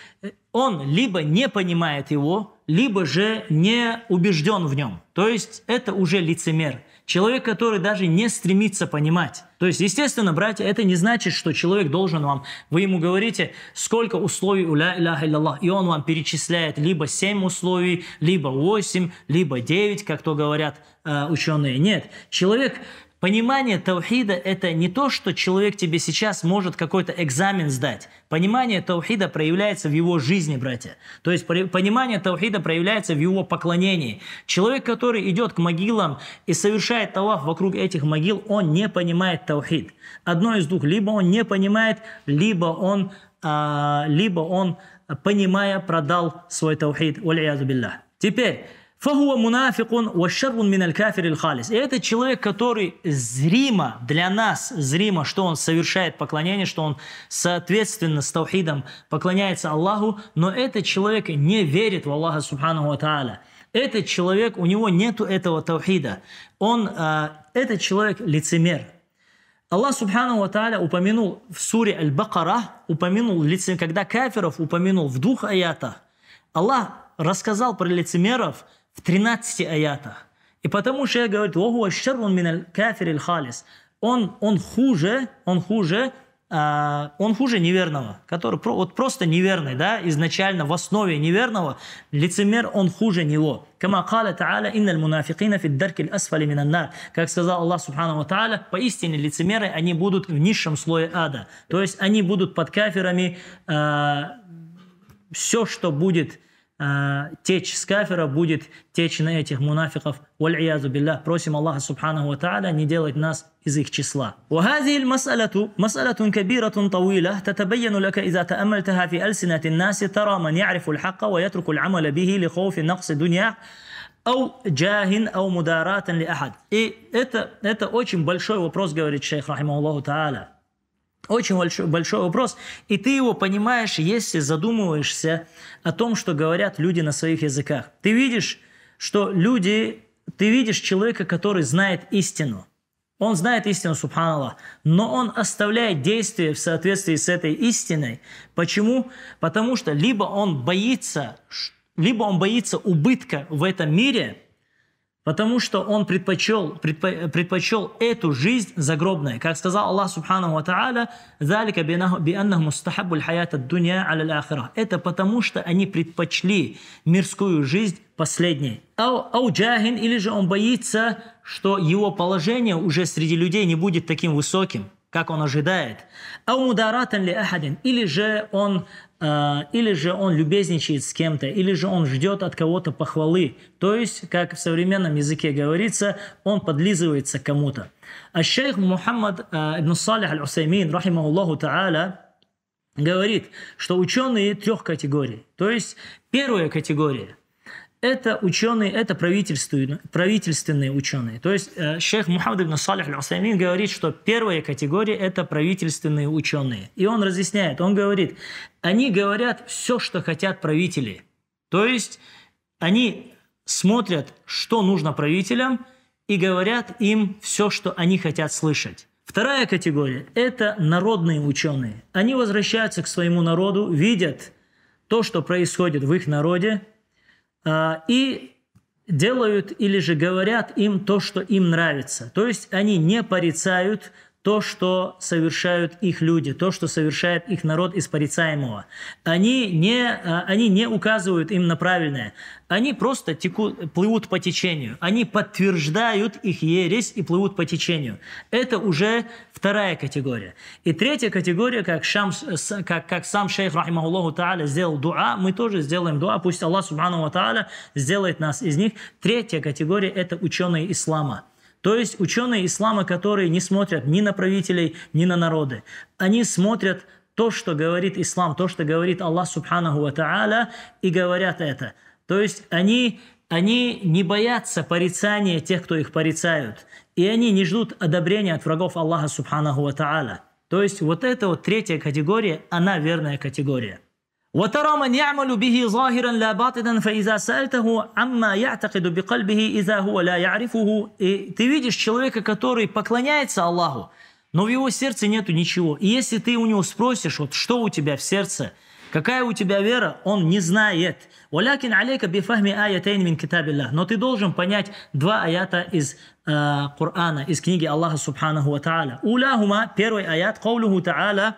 он либо не понимает его, либо же не убежден в нем. То есть это уже лицемер. Человек, который даже не стремится понимать. То есть, естественно, братья, это не значит, что человек должен вам, вы ему говорите, сколько условий у ля иляха илля и он вам перечисляет либо 7 условий, либо 8, либо 9, как то говорят э, ученые. Нет, человек Понимание таухида – это не то, что человек тебе сейчас может какой-то экзамен сдать. Понимание таухида проявляется в его жизни, братья. То есть понимание таухида проявляется в его поклонении. Человек, который идет к могилам и совершает талаф вокруг этих могил, он не понимает таухид. Одно из двух. Либо он не понимает, либо он, а, либо он понимая, продал свой таухид. Теперь, Фагуа мунафикун вашаррун мин аль-кафир халис. И это человек, который зримо, для нас зримо, что он совершает поклонение, что он соответственно с таухидом поклоняется Аллаху, но этот человек не верит в Аллаха субхану ва тааля. Этот человек, у него нету этого таухида. Он, э, этот человек лицемер. Аллах Субхану Ва Тааля упомянул в суре Аль-Бакара, упомянул лицемер, когда кафиров упомянул в двух аятах. Аллах рассказал про лицемеров – в 13 аятах. И потому шейх говорит, «Вахуа шаррун миналь кафир халис». Он, он хуже, он хуже, а, он хуже неверного, который вот просто неверный, да, изначально в основе неверного лицемер, он хуже него. Кама кала инналь мунафикина фид даркиль асфали Как сказал Аллах Субхану Та'аля, поистине лицемеры, они будут в низшем слое ада. То есть они будут под каферами, а, все, что будет течь с кафера будет течь на этих мунафиков. Валь'язу билля. Просим Аллаха Субхану Тааля не делать нас из их числа. وهذه المسألة مسألة كبيرة طويلة تتبين لك إذا تأملتها في ألسنة الناس ترى من يعرف الحق ويترك العمل به لخوف نقص دنياه أو جاه أو مداراة لأحد. И это, это очень большой вопрос, говорит шейх, рахимахуллаху та'аля. Очень большой, большой вопрос, и ты его понимаешь, если задумываешься о том, что говорят люди на своих языках. Ты видишь, что люди, ты видишь человека, который знает истину. Он знает истину, субханаллах, но он оставляет действия в соответствии с этой истиной. Почему? Потому что либо он боится, либо он боится убытка в этом мире – Потому что он предпочел, предпочел эту жизнь загробной. Как сказал Аллах Субхану Ва Та'аля, «Залика бианнаху мустахаббу хаята дуня аля ахира». Это потому что они предпочли мирскую жизнь последней. Ау, ау джахин, или же он боится, что его положение уже среди людей не будет таким высоким как он ожидает. Ау мударатан ли ахадин, или же он Э, или же он любезничает с кем-то, или же он ждет от кого-то похвалы. То есть, как в современном языке говорится, он подлизывается кому-то. А шейх Мухаммад э, ибн Салих аль-Усаймин, рахимахуллаху та'аля, говорит, что ученые трех категорий. То есть, первая категория – это ученые, это правительственные, правительственные ученые. То есть э, шейх Мухаммад ибн Салих аль-Усаймин говорит, что первая категория – это правительственные ученые. И он разъясняет, он говорит, они говорят все, что хотят правители. То есть они смотрят, что нужно правителям, и говорят им все, что они хотят слышать. Вторая категория – это народные ученые. Они возвращаются к своему народу, видят то, что происходит в их народе, а, и делают или же говорят им то, что им нравится. То есть они не порицают то, что совершают их люди, то, что совершает их народ из порицаемого. Они не, а, они не указывают им на правильное. Они просто текут, плывут по течению. Они подтверждают их ересь и плывут по течению. Это уже вторая категория. И третья категория, как, шам, как, как сам шейх, рахимахуллаху та'аля, сделал дуа, мы тоже сделаем дуа, пусть Аллах, субхану ва та'аля, сделает нас из них. Третья категория – это ученые ислама – то есть ученые ислама, которые не смотрят ни на правителей, ни на народы, они смотрят то, что говорит ислам, то, что говорит Аллах Субханаху Ва Та'аля, и говорят это. То есть они, они не боятся порицания тех, кто их порицают. И они не ждут одобрения от врагов Аллаха Субханаху Ва Та'аля. То есть вот эта вот третья категория, она верная категория. وترى من يعمل به ظاهرا لا باطنا فإذا سألته عما يعتقد بقلبه إذا هو لا يعرفه и ты видишь человека, который поклоняется Аллаху, но в его сердце нету ничего. И если ты у него спросишь, вот что у тебя в сердце, какая у тебя вера, он не знает. ولكن عليك بفهم آيتين من كتاب الله. Но ты должен понять два аята из э, Корана, из книги Аллаха Субханаху Ва Тааля. Уляхума, первый аят, قوله تعالى,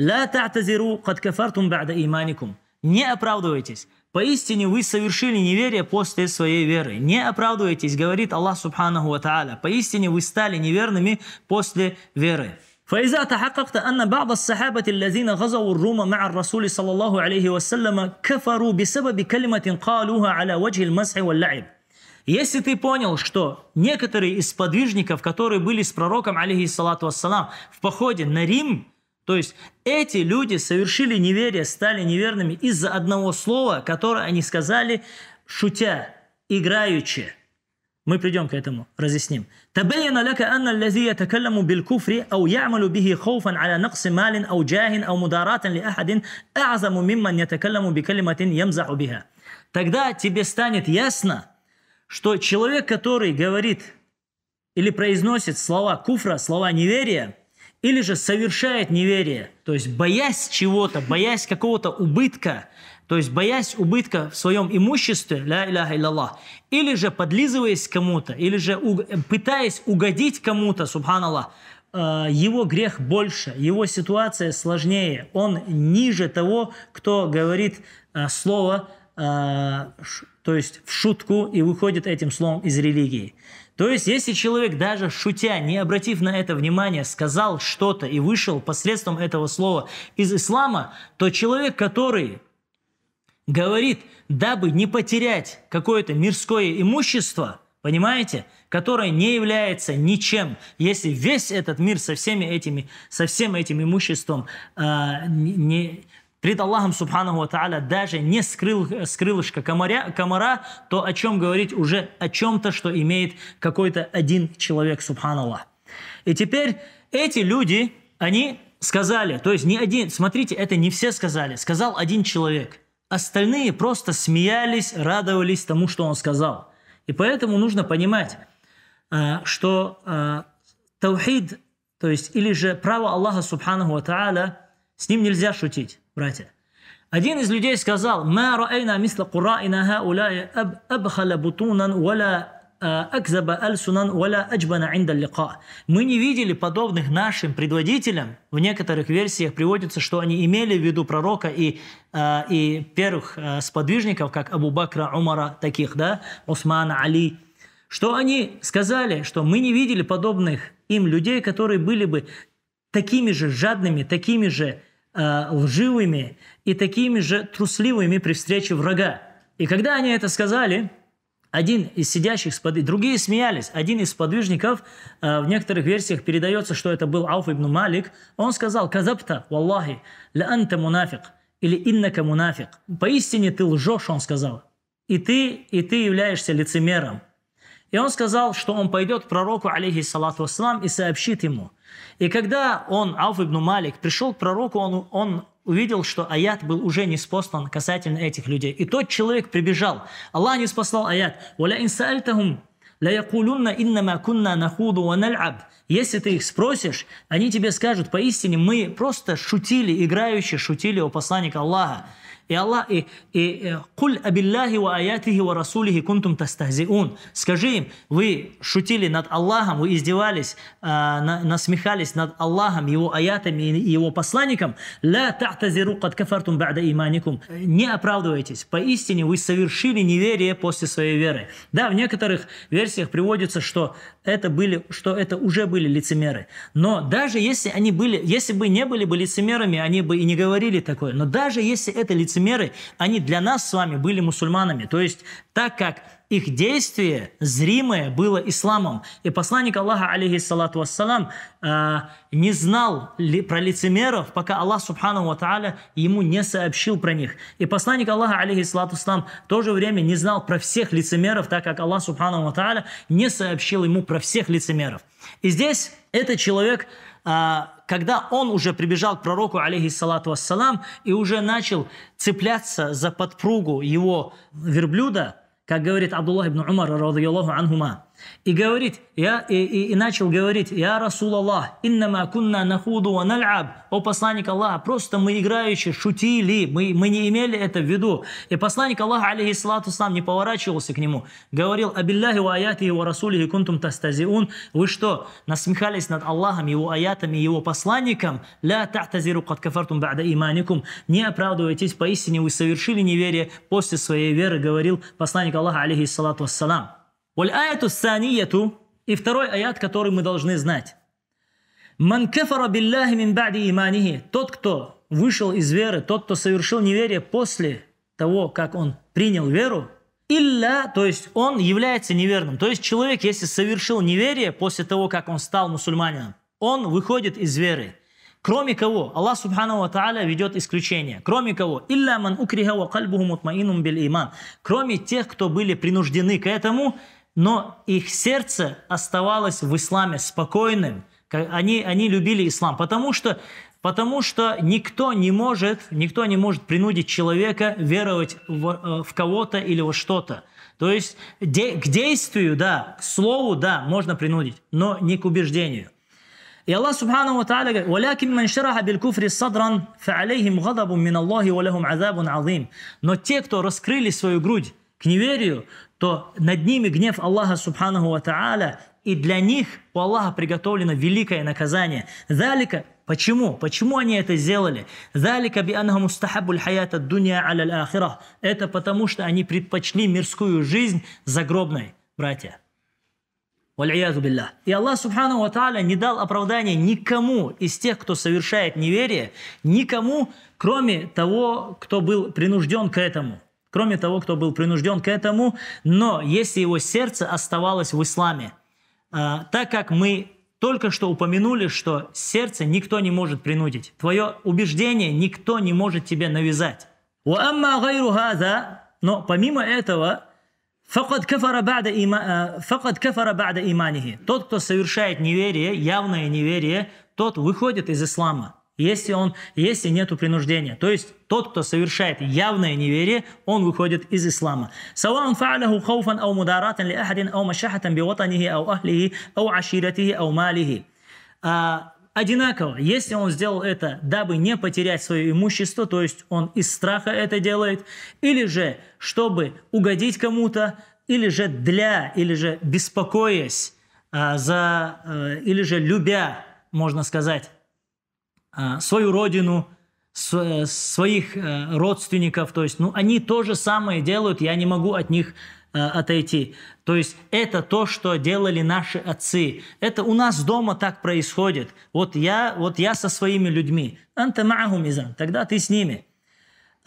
«Ла та'тазиру, кад кафартум ба'да иманикум». Не оправдывайтесь. Поистине вы совершили неверие после своей веры. Не оправдывайтесь, говорит Аллах Субханаху Ва Тааля. Поистине вы стали неверными после веры. فإذا تحققت أن بعض الصحابة الذين غزوا الروم مع الرسول صلى الله عليه وسلم كفروا بسبب كلمة قالوها على وجه المسح واللعب Если ты понял, что некоторые из подвижников, которые были с пророком, алейхиссалату вассалам, в походе на Рим, то есть эти люди совершили неверие, стали неверными из-за одного слова, которое они сказали, шутя, играючи. Мы придем к этому, разъясним. تبين لك أن الذي يتكلم بالكفر أو يعمل به خوفا على نقص مال أو جاه أو مداراة لأحد أعظم ممن يتكلم بكلمة يمزح بها. Тогда тебе станет ясно, что человек, который говорит или произносит слова куфра, слова неверия – или же совершает неверие, то есть боясь чего-то, боясь какого-то убытка, то есть боясь убытка в своем имуществе, ля иляха иллаллах, или же подлизываясь кому-то, или же уг пытаясь угодить кому-то, субханаллах, э, его грех больше, его ситуация сложнее, он ниже того, кто говорит э, слово, э, то есть в шутку и выходит этим словом из религии. То есть, если человек даже шутя, не обратив на это внимания, сказал что-то и вышел посредством этого слова из ислама, то человек, который говорит, дабы не потерять какое-то мирское имущество, понимаете, которое не является ничем, если весь этот мир со всеми этими, со всем этим имуществом э, не, Перед Аллахом Субхану Тааля даже не скрыл, с крылышка комаря, комара, то о чем говорить уже о чем-то, что имеет какой-то один человек Субханаллах. И теперь эти люди, они сказали, то есть не один, смотрите, это не все сказали, сказал один человек. Остальные просто смеялись, радовались тому, что он сказал. И поэтому нужно понимать, э, что э, таухид, то есть или же право Аллаха Субхану Тааля, с ним нельзя шутить братья. Один из людей сказал, «Ма раэйна мисла кураина хауляя аб абхала бутунан валя а, акзаба альсунан валя аджбана инда лиқа». Мы не видели подобных нашим предводителям. В некоторых версиях приводится, что они имели в виду пророка и, а, и первых а, сподвижников, как Абу Бакра, Умара, таких, да, Усмана, Али, что они сказали, что мы не видели подобных им людей, которые были бы такими же жадными, такими же Э, лживыми и такими же трусливыми при встрече врага. И когда они это сказали, один из сидящих, сподвиг... другие смеялись. Один из подвижников, э, в некоторых версиях передается, что это был Ауф ибн Малик, он сказал «Казапта, валлахи, ля анта мунафик» или «Иннака мунафик». «Поистине ты лжешь», он сказал. «И ты, и ты являешься лицемером». И он сказал, что он пойдет к пророку, алейхиссалату вассалам, и сообщит ему. И когда он, Ауф ибн Малик, пришел к пророку, он, он увидел, что аят был уже не спослан касательно этих людей. И тот человек прибежал. Аллах не спасал аят. «Валя инсаальтахум «Ляякулюнна иннама кунна нахуду ва наль'аб». Если ты их спросишь, они тебе скажут, поистине мы просто шутили, играющие шутили о посланника Аллаха. И Аллах, и, и э, «Куль абилляхи ва аятихи ва расулихи кунтум тастахзиун». Скажи им, вы шутили над Аллахом, вы издевались, э, на, насмехались над Аллахом, его аятами и его посланником. «Ла тахтазиру кад кафартум ба'да иманикум». Не оправдывайтесь. Поистине вы совершили неверие после своей веры. Да, в некоторых версиях приводится, что это, были, что это уже были лицемеры. Но даже если они были, если бы не были бы лицемерами, они бы и не говорили такое. Но даже если это лицемеры, лицемеры, они для нас с вами были мусульманами. То есть так как их действие зримое было исламом. И посланник Аллаха, алейхиссалату вассалам, э, не знал ли, про лицемеров, пока Аллах, субхану ва тааля, ему не сообщил про них. И посланник Аллаха, алейхиссалату вассалам, в то же время не знал про всех лицемеров, так как Аллах, субхану ва тааля, не сообщил ему про всех лицемеров. И здесь этот человек а, когда он уже прибежал к пророку, алейхиссалату вассалам, и уже начал цепляться за подпругу его верблюда, как говорит Абдуллах ибн Умар, радиаллаху анхума, и говорит, я, и, и, и начал говорить, «Я Расул Аллах, иннама кунна нахуду ва наль'аб». О посланник Аллаха, просто мы играющие, шутили, мы, мы не имели это в виду. И посланник Аллаха, алейхиссалату сам, не поворачивался к нему. Говорил, «Абилляхи ва аяти его расулихи кунтум тастазиун». Вы что, насмехались над Аллахом, его аятами, его посланником? «Ля та'тазиру кад кафартум ба'да иманикум». Не оправдывайтесь, поистине вы совершили неверие после своей веры, говорил посланник Аллаха, алейхиссалату вассалам. Валь الثانية санияту и второй аят, который мы должны знать. Ман кафара билляхи мин бади иманихи. Тот, кто вышел из веры, тот, кто совершил неверие после того, как он принял веру, Илля, то есть он является неверным. То есть человек, если совершил неверие после того, как он стал мусульманином, он выходит из веры. Кроме кого? Аллах Субхану Тааля ведет исключение. Кроме кого? Илля ман укриха ва кальбуху мутмаинум бил иман. Кроме тех, кто были принуждены к этому, но их сердце оставалось в исламе спокойным. Они, они любили ислам, потому что, потому что никто, не может, никто не может принудить человека веровать в, э, в кого-то или во что-то. То есть де, к действию, да, к слову, да, можно принудить, но не к убеждению. И Аллах Субхану Ва Та'аля говорит, «Валякин ман шараха биль куфри садран, фа'алейхим гадабун мин Аллахи, валахум азабун азим». Но те, кто раскрыли свою грудь к неверию, то над ними гнев Аллаха Субханаху Ва и для них у Аллаха приготовлено великое наказание. Залика Почему? Почему они это сделали? Залика би мустахабуль хаята дунья аля ахира? Это потому, что они предпочли мирскую жизнь загробной, братья. И Аллах Субхану Ва не дал оправдания никому из тех, кто совершает неверие, никому, кроме того, кто был принужден к этому кроме того, кто был принужден к этому, но если его сердце оставалось в исламе, э, так как мы только что упомянули, что сердце никто не может принудить, твое убеждение никто не может тебе навязать. Но помимо этого, а, Тот, кто совершает неверие, явное неверие, тот выходит из ислама если, он, если нет принуждения. То есть тот, кто совершает явное неверие, он выходит из ислама. سواء فعله خوفا أو مداراة لأحد أو مشحة بوطنه أو أهله أو عشيرته أو ماله. Одинаково, если он сделал это, дабы не потерять свое имущество, то есть он из страха это делает, или же чтобы угодить кому-то, или же для, или же беспокоясь а, за, а, или же любя, можно сказать, а, свою родину, э, своих э, родственников. То есть, ну, они то же самое делают, я не могу от них э, отойти. То есть это то, что делали наши отцы. Это у нас дома так происходит. Вот я, вот я со своими людьми. Анта тогда ты с ними.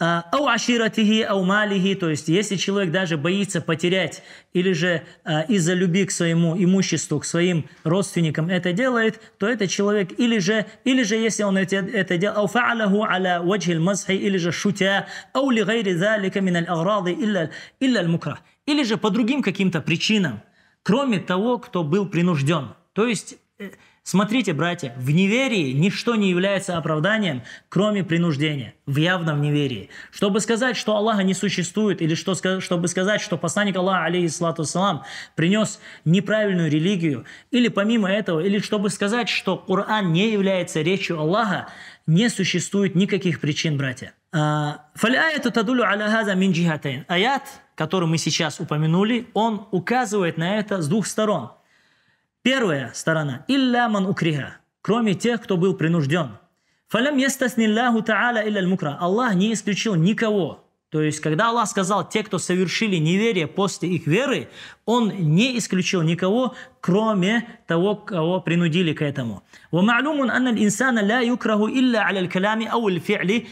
А, «Ау аширатихи, ау малихи», то есть если человек даже боится потерять или же а, из-за любви к своему имуществу, к своим родственникам это делает, то это человек, или же, или же если он это, это делает, «ау фааляху аля ваджхи мазхи», или же «шутя», «ау ли гайри залика мин аль-аграды илля, илля мукра или же по другим каким-то причинам, кроме того, кто был принужден. То есть э, Смотрите, братья, в неверии ничто не является оправданием, кроме принуждения, в явном неверии. Чтобы сказать, что Аллаха не существует, или что, чтобы сказать, что посланник Аллаха, алейхиссалату салам, принес неправильную религию, или помимо этого, или чтобы сказать, что Коран не является речью Аллаха, не существует никаких причин, братья. А, Фаль-аяту тадулю аля Аят, который мы сейчас упомянули, он указывает на это с двух сторон – Первая сторона. илля ман укриха. Кроме тех, кто был принужден. Фалям ястаснилляху та'аля илля мукра. Аллах не исключил никого. То есть, когда Аллах сказал, те, кто совершили неверие после их веры, Он не исключил никого, кроме того, кого принудили к этому. وَمَعْلُومٌ أَنَّ الْإِنسَانَ لَا يُكْرَهُ إِلَّا عَلَى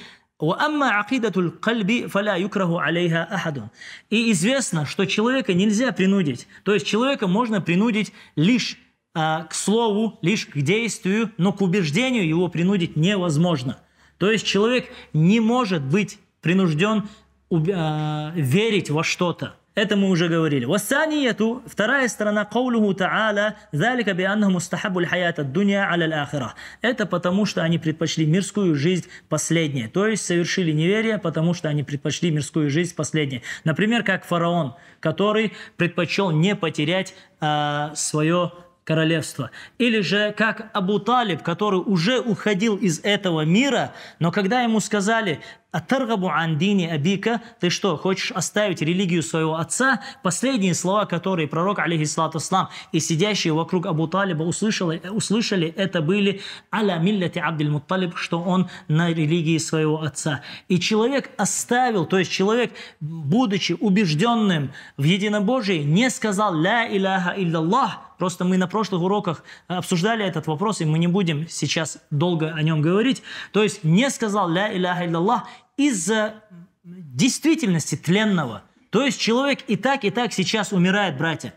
«Уамма акидатуль кальби фаля юкраху алейха И известно, что человека нельзя принудить. То есть человека можно принудить лишь а, к слову, лишь к действию, но к убеждению его принудить невозможно. То есть человек не может быть принужден а, верить во что-то. Это мы уже говорили. Васанияту, вторая сторона, каулюху та'аля, залика бианна мустахабу хаята дуня аля ахира. Это потому, что они предпочли мирскую жизнь последней. То есть совершили неверие, потому что они предпочли мирскую жизнь последней. Например, как фараон, который предпочел не потерять а, свое королевство, Или же как Абу Талиб, который уже уходил из этого мира, но когда ему сказали, Атаргабу андини абика, ты что, хочешь оставить религию своего отца? Последние слова, которые пророк, алейхиссалату ислам, и сидящие вокруг Абу Талиба услышали, услышали это были аля милляти абдиль мутталиб, что он на религии своего отца. И человек оставил, то есть человек, будучи убежденным в единобожии, не сказал ля иляха илляллах, Просто мы на прошлых уроках э, обсуждали этот вопрос, и мы не будем сейчас долго о нем говорить. То есть не сказал «Ля иляха илляллах» из-за действительности тленного. То есть человек и так, и так сейчас умирает, братья.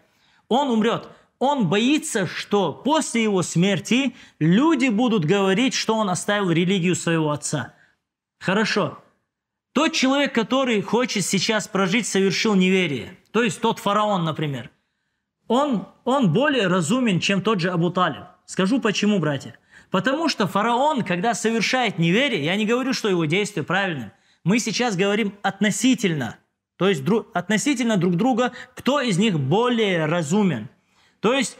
Он умрет. Он боится, что после его смерти люди будут говорить, что он оставил религию своего отца. Хорошо. Тот человек, который хочет сейчас прожить, совершил неверие. То есть тот фараон, например. Он, он более разумен, чем тот же Абу Скажу почему, братья. Потому что фараон, когда совершает неверие, я не говорю, что его действие правильное, мы сейчас говорим относительно, то есть дру, относительно друг друга, кто из них более разумен. То есть,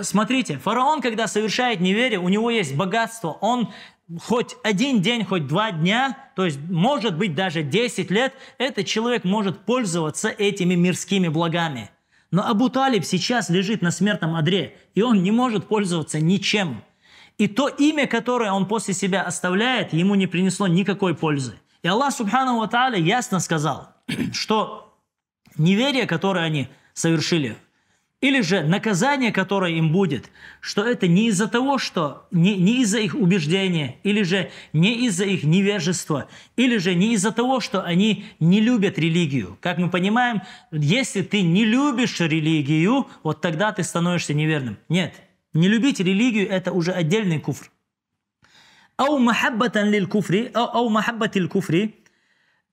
смотрите, фараон, когда совершает неверие, у него есть богатство, он хоть один день, хоть два дня, то есть, может быть, даже 10 лет, этот человек может пользоваться этими мирскими благами. Но Абу Талиб сейчас лежит на смертном одре, и он не может пользоваться ничем. И то имя, которое он после себя оставляет, ему не принесло никакой пользы. И Аллах Субхану Ва ясно сказал, что неверие, которое они совершили, или же наказание, которое им будет, что это не из-за того, что не, не из-за их убеждения, или же не из-за их невежества, или же не из-за того, что они не любят религию. Как мы понимаем, если ты не любишь религию, вот тогда ты становишься неверным. Нет, не любить религию – это уже отдельный куфр. Ау махаббатан лиль куфри, ау махаббатиль куфри,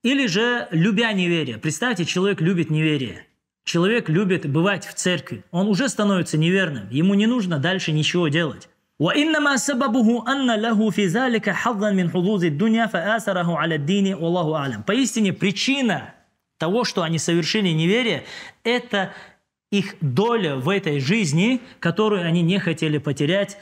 или же любя неверие. Представьте, человек любит неверие. Человек любит бывать в церкви. Он уже становится неверным. Ему не нужно дальше ничего делать. وإنما Поистине причина того, что они совершили неверие, это их доля в этой жизни, которую они не хотели потерять,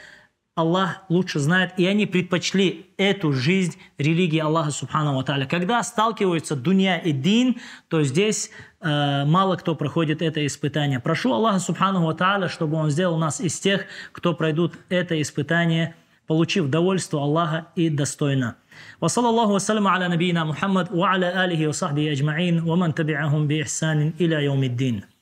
Аллах лучше знает, и они предпочли эту жизнь религии Аллаха Субхану Тааля. Когда сталкиваются дунья и дин, то здесь э, мало кто проходит это испытание. Прошу Аллаха Субхану Тааля, чтобы Он сделал нас из тех, кто пройдут это испытание, получив довольство Аллаха и достойно. وصلى الله وسلم على نبينا محمد وعلى آله وصحبه أجمعين ومن تبعهم بإحسان إلى يوم الدين